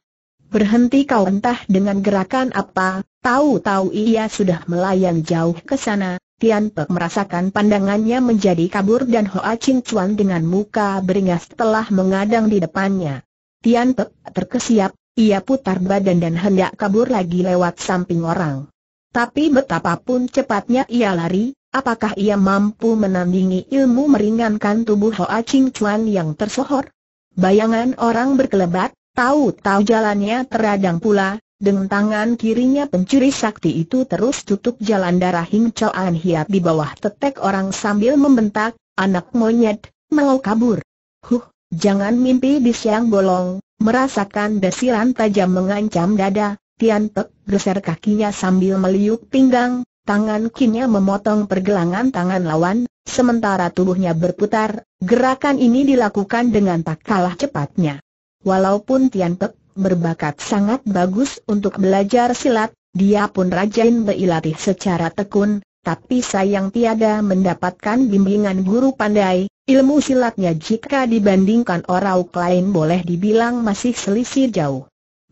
Berhenti kau entah dengan gerakan apa, tahu-tahu ia sudah melayang jauh ke sana, Tian Pek merasakan pandangannya menjadi kabur dan Hoa Ching Chuan dengan muka beringas telah mengadang di depannya. Tian Pek terkesiap, ia putar badan dan hendak kabur lagi lewat samping orang. Tapi betapapun cepatnya ia lari, apakah ia mampu menandingi ilmu meringankan tubuh Hoa Ching Chuan yang tersohor? Bayangan orang berkelebat, tahu-tahu jalannya teradang pula, dengan tangan kirinya pencuri sakti itu terus tutup jalan darah Hing Choan Hiap di bawah tetek orang sambil membentak, anak monyet, mau kabur. Huh, jangan mimpi di siang bolong, merasakan desiran tajam mengancam dada, Tian Pek geser kakinya sambil meliuk pinggang, tangan kinya memotong pergelangan tangan lawan, sementara tubuhnya berputar, gerakan ini dilakukan dengan tak kalah cepatnya. Walaupun Tian Pek berbakat sangat bagus untuk belajar silat, dia pun rajin berlatih secara tekun, tapi sayang tiada mendapatkan bimbingan guru pandai, ilmu silatnya jika dibandingkan orang lain boleh dibilang masih selisih jauh.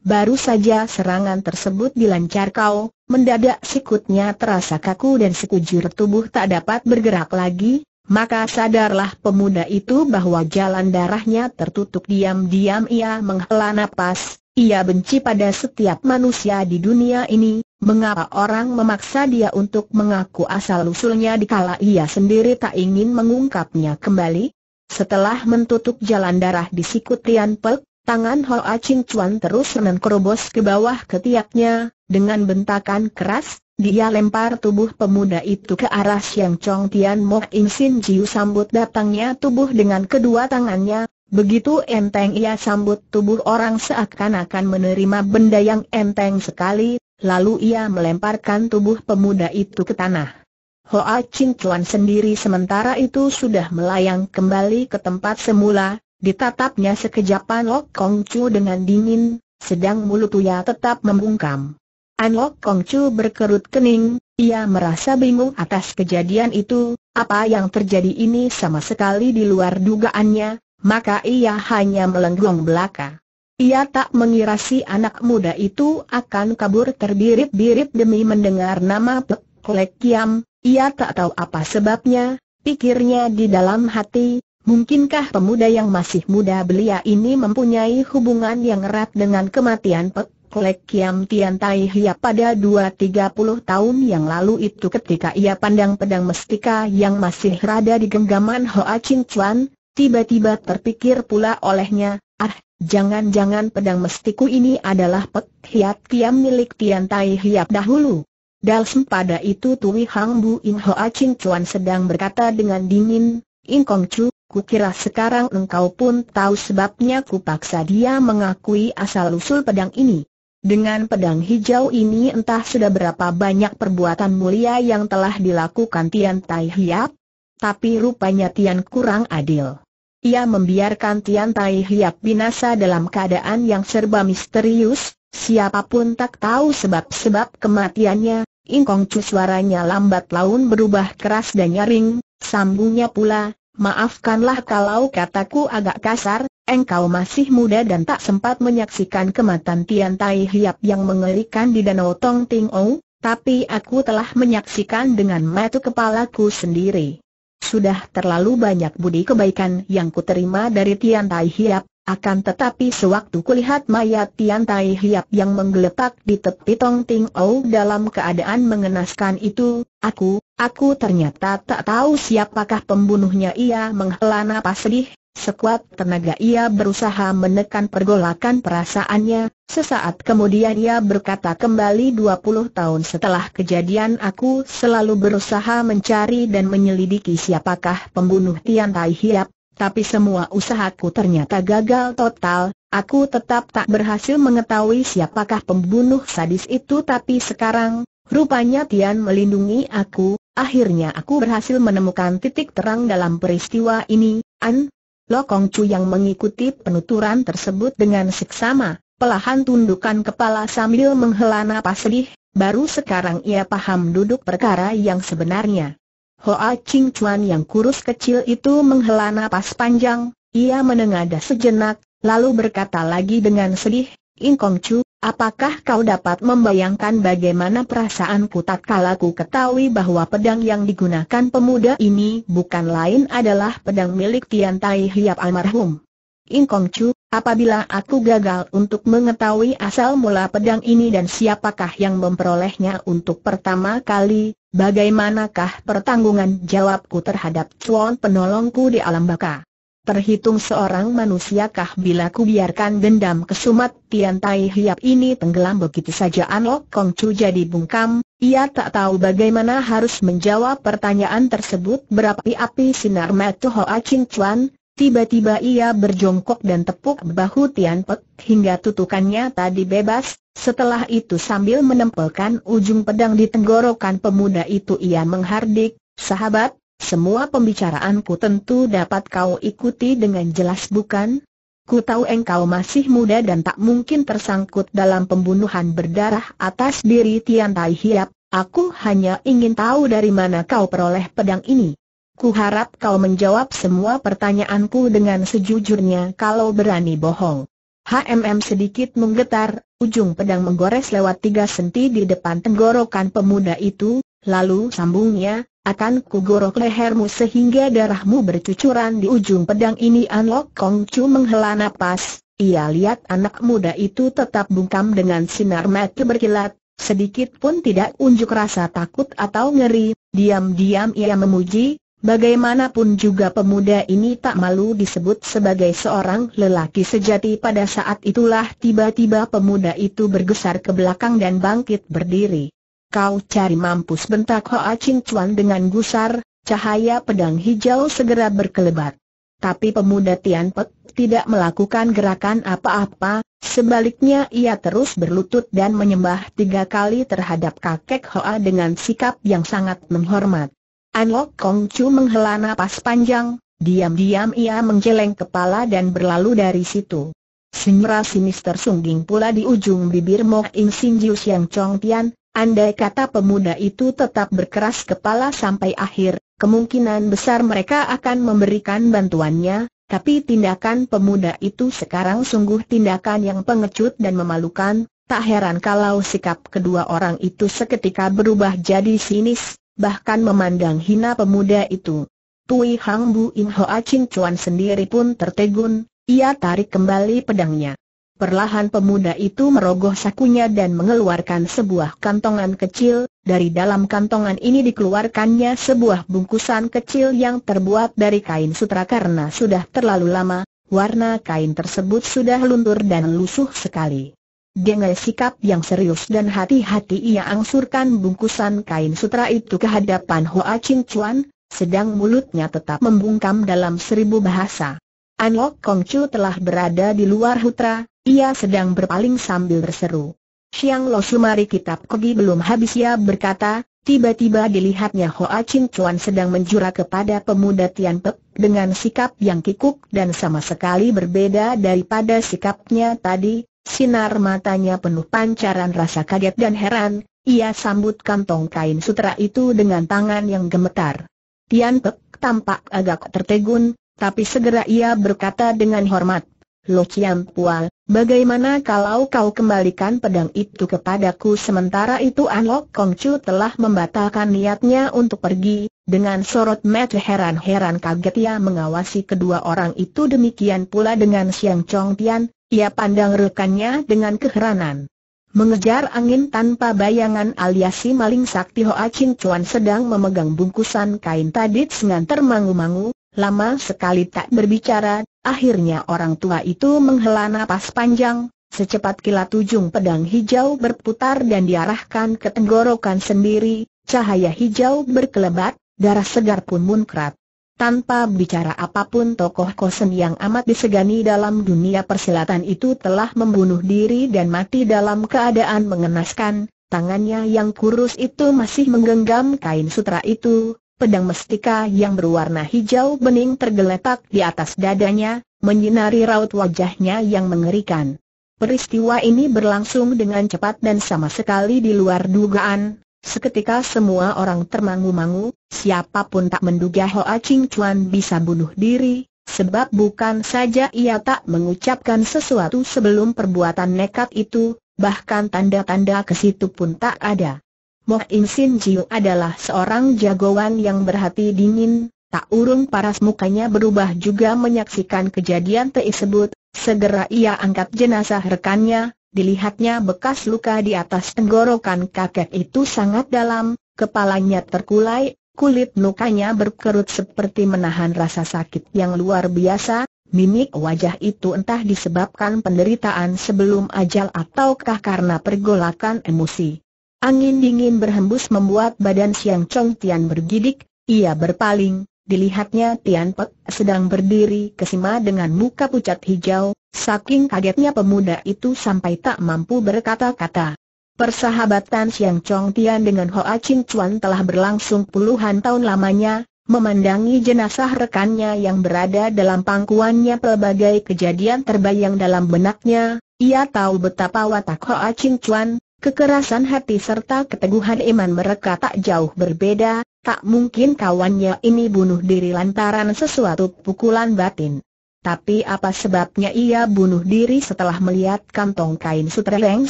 Baru saja serangan tersebut dilancar kau, mendadak sikutnya terasa kaku dan sekujur tubuh tak dapat bergerak lagi, maka sadarlah pemuda itu bahwa jalan darahnya tertutup diam-diam ia menghela nafas, ia benci pada setiap manusia di dunia ini, mengapa orang memaksa dia untuk mengaku asal-usulnya dikala ia sendiri tak ingin mengungkapnya kembali? Setelah menutup jalan darah di siku Tian Pek, tangan Hoa Ching Chuan terus menengkerobos ke bawah ketiaknya, dengan bentakan keras, dia lempar tubuh pemuda itu ke arah Siang Chong Tian Mo In Sin Jiu sambut datangnya tubuh dengan kedua tangannya. Begitu enteng ia sambut tubuh orang seakan-akan menerima benda yang enteng sekali, lalu ia melemparkan tubuh pemuda itu ke tanah. Hoa Ching Chuan sendiri sementara itu sudah melayang kembali ke tempat semula, ditatapnya sekejapan Lok Kong Chu dengan dingin, sedang mulut ia tetap membungkam. Anok Kongcu berkerut kening, ia merasa bingung atas kejadian itu, apa yang terjadi ini sama sekali di luar dugaannya, maka ia hanya melenggong belaka. Ia tak mengira si anak muda itu akan kabur terbirit-birit demi mendengar nama Pek Kolek Kiam, ia tak tahu apa sebabnya, pikirnya di dalam hati, mungkinkah pemuda yang masih muda belia ini mempunyai hubungan yang erat dengan kematian Pek Klek Kiam Tian Tai Hia pada 2-30 tahun yang lalu itu ketika ia pandang pedang mestika yang masih rada di genggaman Hoa Ching Chuan, tiba-tiba terpikir pula olehnya, ah, jangan-jangan pedang mestiku ini adalah pek hiat kiam milik Tian Tai Hia dahulu. Dalsem pada itu Tui Hang Bu In Hoa Ching Chuan sedang berkata dengan dingin, In Kong Chu, kira sekarang engkau pun tahu sebabnya ku paksa dia mengakui asal-usul pedang ini. Dengan pedang hijau ini entah sudah berapa banyak perbuatan mulia yang telah dilakukan Tian Tai Hiap, tapi rupanya Tian kurang adil. Ia membiarkan Tian Tai Hiap binasa dalam keadaan yang serba misterius, siapapun tak tahu sebab-sebab kematiannya, Ingkong Chu suaranya lambat laun berubah keras dan nyaring, sambungnya pula, maafkanlah kalau kataku agak kasar, Engkau masih muda dan tak sempat menyaksikan kematian Tian Tai Hiap yang mengerikan di Danau Tong Ting Ou, tapi aku telah menyaksikan dengan mata kepalaku sendiri. Sudah terlalu banyak budi kebaikan yang kuterima dari Tian Tai Hiap, akan tetapi sewaktu kulihat mayat Tian Tai Hiap yang menggeletak di tepi Tong Ting Ou dalam keadaan mengenaskan itu, aku, aku ternyata tak tahu siapakah pembunuhnya ia menghela napas sedih, Sekuat tenaga ia berusaha menekan pergolakan perasaannya, sesaat kemudian ia berkata kembali 20 tahun setelah kejadian aku selalu berusaha mencari dan menyelidiki siapakah pembunuh Tian Tai Hiap, tapi semua usahaku ternyata gagal total, aku tetap tak berhasil mengetahui siapakah pembunuh sadis itu tapi sekarang, rupanya Tian melindungi aku, akhirnya aku berhasil menemukan titik terang dalam peristiwa ini, An, Lokong Chu yang mengikuti penuturan tersebut dengan seksama, pelahan tundukan kepala sambil menghela napas sedih, baru sekarang ia paham duduk perkara yang sebenarnya. Hoa Ching Chuan yang kurus kecil itu menghela napas panjang, ia menengadah sejenak, lalu berkata lagi dengan sedih, Kong Chu, Apakah kau dapat membayangkan bagaimana perasaanku tatkala kalaku ketahui bahwa pedang yang digunakan pemuda ini bukan lain adalah pedang milik Tian Tai Hiap almarhum? Ingkong Chu, apabila aku gagal untuk mengetahui asal mula pedang ini dan siapakah yang memperolehnya untuk pertama kali, bagaimanakah pertanggungan jawabku terhadap cuan penolongku di alam baka? Terhitung seorang manusiakah bila ku biarkan dendam kesumat Tian Tai Hiap ini tenggelam begitu saja An Lok Kong Chu jadi bungkam, ia tak tahu bagaimana harus menjawab pertanyaan tersebut berapi-api sinar metu Hoa Ching Chuan, tiba-tiba ia berjongkok dan tepuk bahu Tian Pek hingga tutukannya tadi bebas, setelah itu sambil menempelkan ujung pedang di tenggorokan pemuda itu ia menghardik, sahabat, semua pembicaraanku tentu dapat kau ikuti dengan jelas bukan? Ku tahu engkau masih muda dan tak mungkin tersangkut dalam pembunuhan berdarah atas diri Tian Tai Hiap, aku hanya ingin tahu dari mana kau peroleh pedang ini. Ku harap kau menjawab semua pertanyaanku dengan sejujurnya kalau berani bohong. HMM sedikit menggetar, ujung pedang menggores lewat tiga senti di depan tenggorokan pemuda itu, lalu sambungnya, akan kugorok lehermu sehingga darahmu bercucuran di ujung pedang ini An Lok Kong Chu menghela napas, ia lihat anak muda itu tetap bungkam dengan sinar mata berkilat, sedikit pun tidak unjuk rasa takut atau ngeri, diam-diam ia memuji, bagaimanapun juga pemuda ini tak malu disebut sebagai seorang lelaki sejati pada saat itulah tiba-tiba pemuda itu bergesar ke belakang dan bangkit berdiri. Kau cari mampus bentak Hoa Ching Chuan dengan gusar, cahaya pedang hijau segera berkelebat. Tapi pemuda Tian Pek tidak melakukan gerakan apa-apa, sebaliknya ia terus berlutut dan menyembah tiga kali terhadap kakek Hoa dengan sikap yang sangat menghormat. An Lok Kong Chu menghela napas panjang, diam-diam ia menjeleng kepala dan berlalu dari situ. Senyera sinis tersungging pula di ujung bibir Mok In Sin Jiu Siang Chong Tian, Andai kata pemuda itu tetap berkeras kepala sampai akhir, kemungkinan besar mereka akan memberikan bantuannya, tapi tindakan pemuda itu sekarang sungguh tindakan yang pengecut dan memalukan, tak heran kalau sikap kedua orang itu seketika berubah jadi sinis, bahkan memandang hina pemuda itu. Tui Hang Bu In Hoa Ching Chuan sendiri pun tertegun, ia tarik kembali pedangnya. Perlahan pemuda itu merogoh sakunya dan mengeluarkan sebuah kantongan kecil, dari dalam kantongan ini dikeluarkannya sebuah bungkusan kecil yang terbuat dari kain sutra karena sudah terlalu lama, warna kain tersebut sudah luntur dan lusuh sekali. Dengan sikap yang serius dan hati-hati ia angsurkan bungkusan kain sutra itu ke hadapan Hoa Ching Chuan, sedang mulutnya tetap membungkam dalam seribu bahasa. Anok Kongcu telah berada di luar hutra, ia sedang berpaling sambil berseru. Siang Lo Sumari kitab kogi belum habis ia berkata, tiba-tiba dilihatnya Hoa Chin Chuan sedang menjura kepada pemuda Tian Pek dengan sikap yang kikuk dan sama sekali berbeda daripada sikapnya tadi, sinar matanya penuh pancaran rasa kaget dan heran, ia sambut kantong kain sutra itu dengan tangan yang gemetar. Tian Pek tampak agak tertegun, tapi segera ia berkata dengan hormat, Lo Chiam Pual, bagaimana kalau kau kembalikan pedang itu kepadaku sementara itu An Lok Kong Chu telah membatalkan niatnya untuk pergi, dengan sorot mata heran-heran kaget ia mengawasi kedua orang itu demikian pula dengan Siang Chong Tian, ia pandang rekannya dengan keheranan. Mengejar angin tanpa bayangan aliasi maling sakti Hoa Ching Chuan sedang memegang bungkusan kain tadi dengan termangu-mangu, lama sekali tak berbicara, Akhirnya orang tua itu menghela napas panjang, secepat kilat ujung pedang hijau berputar dan diarahkan ke tenggorokan sendiri, cahaya hijau berkelebat, darah segar pun munkrat. Tanpa bicara apapun tokoh Kosen yang amat disegani dalam dunia persilatan itu telah membunuh diri dan mati dalam keadaan mengenaskan, tangannya yang kurus itu masih menggenggam kain sutra itu, pedang mestika yang berwarna hijau bening tergeletak di atas dadanya, menyinari raut wajahnya yang mengerikan. Peristiwa ini berlangsung dengan cepat dan sama sekali di luar dugaan. Seketika semua orang termangu-mangu, siapapun tak menduga Hoa Ching Chuan bisa bunuh diri, sebab bukan saja ia tak mengucapkan sesuatu sebelum perbuatan nekat itu, bahkan tanda-tanda ke situ pun tak ada. Mo In Sin Jiu adalah seorang jagoan yang berhati dingin, tak urung paras mukanya berubah juga menyaksikan kejadian tersebut, segera ia angkat jenazah rekannya, dilihatnya bekas luka di atas tenggorokan kakek itu sangat dalam, kepalanya terkulai, kulit lukanya berkerut seperti menahan rasa sakit yang luar biasa, Mimik wajah itu entah disebabkan penderitaan sebelum ajal ataukah karena pergolakan emosi. Angin dingin berhembus membuat badan Siang Chong Tian bergidik, ia berpaling, dilihatnya Tian Pek sedang berdiri kesima dengan muka pucat hijau, saking kagetnya pemuda itu sampai tak mampu berkata-kata. Persahabatan Siang Chong Tian dengan Hoa Ching Chuan telah berlangsung puluhan tahun lamanya, memandangi jenazah rekannya yang berada dalam pangkuannya pelbagai kejadian terbayang dalam benaknya, ia tahu betapa watak Hoa Ching Chuan, Kekerasan hati serta keteguhan iman mereka tak jauh berbeda, tak mungkin kawannya ini bunuh diri lantaran sesuatu pukulan batin. Tapi apa sebabnya ia bunuh diri setelah melihat kantong kain sutra yang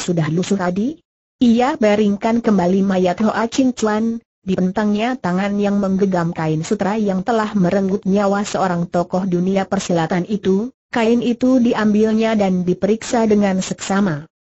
sudah lusuh tadi? Ia baringkan kembali mayat Hoa Chin Chuan, di pentangnya tangan yang menggenggam kain sutra yang telah merenggut nyawa seorang tokoh dunia persilatan itu, kain itu diambilnya dan diperiksa dengan seksama.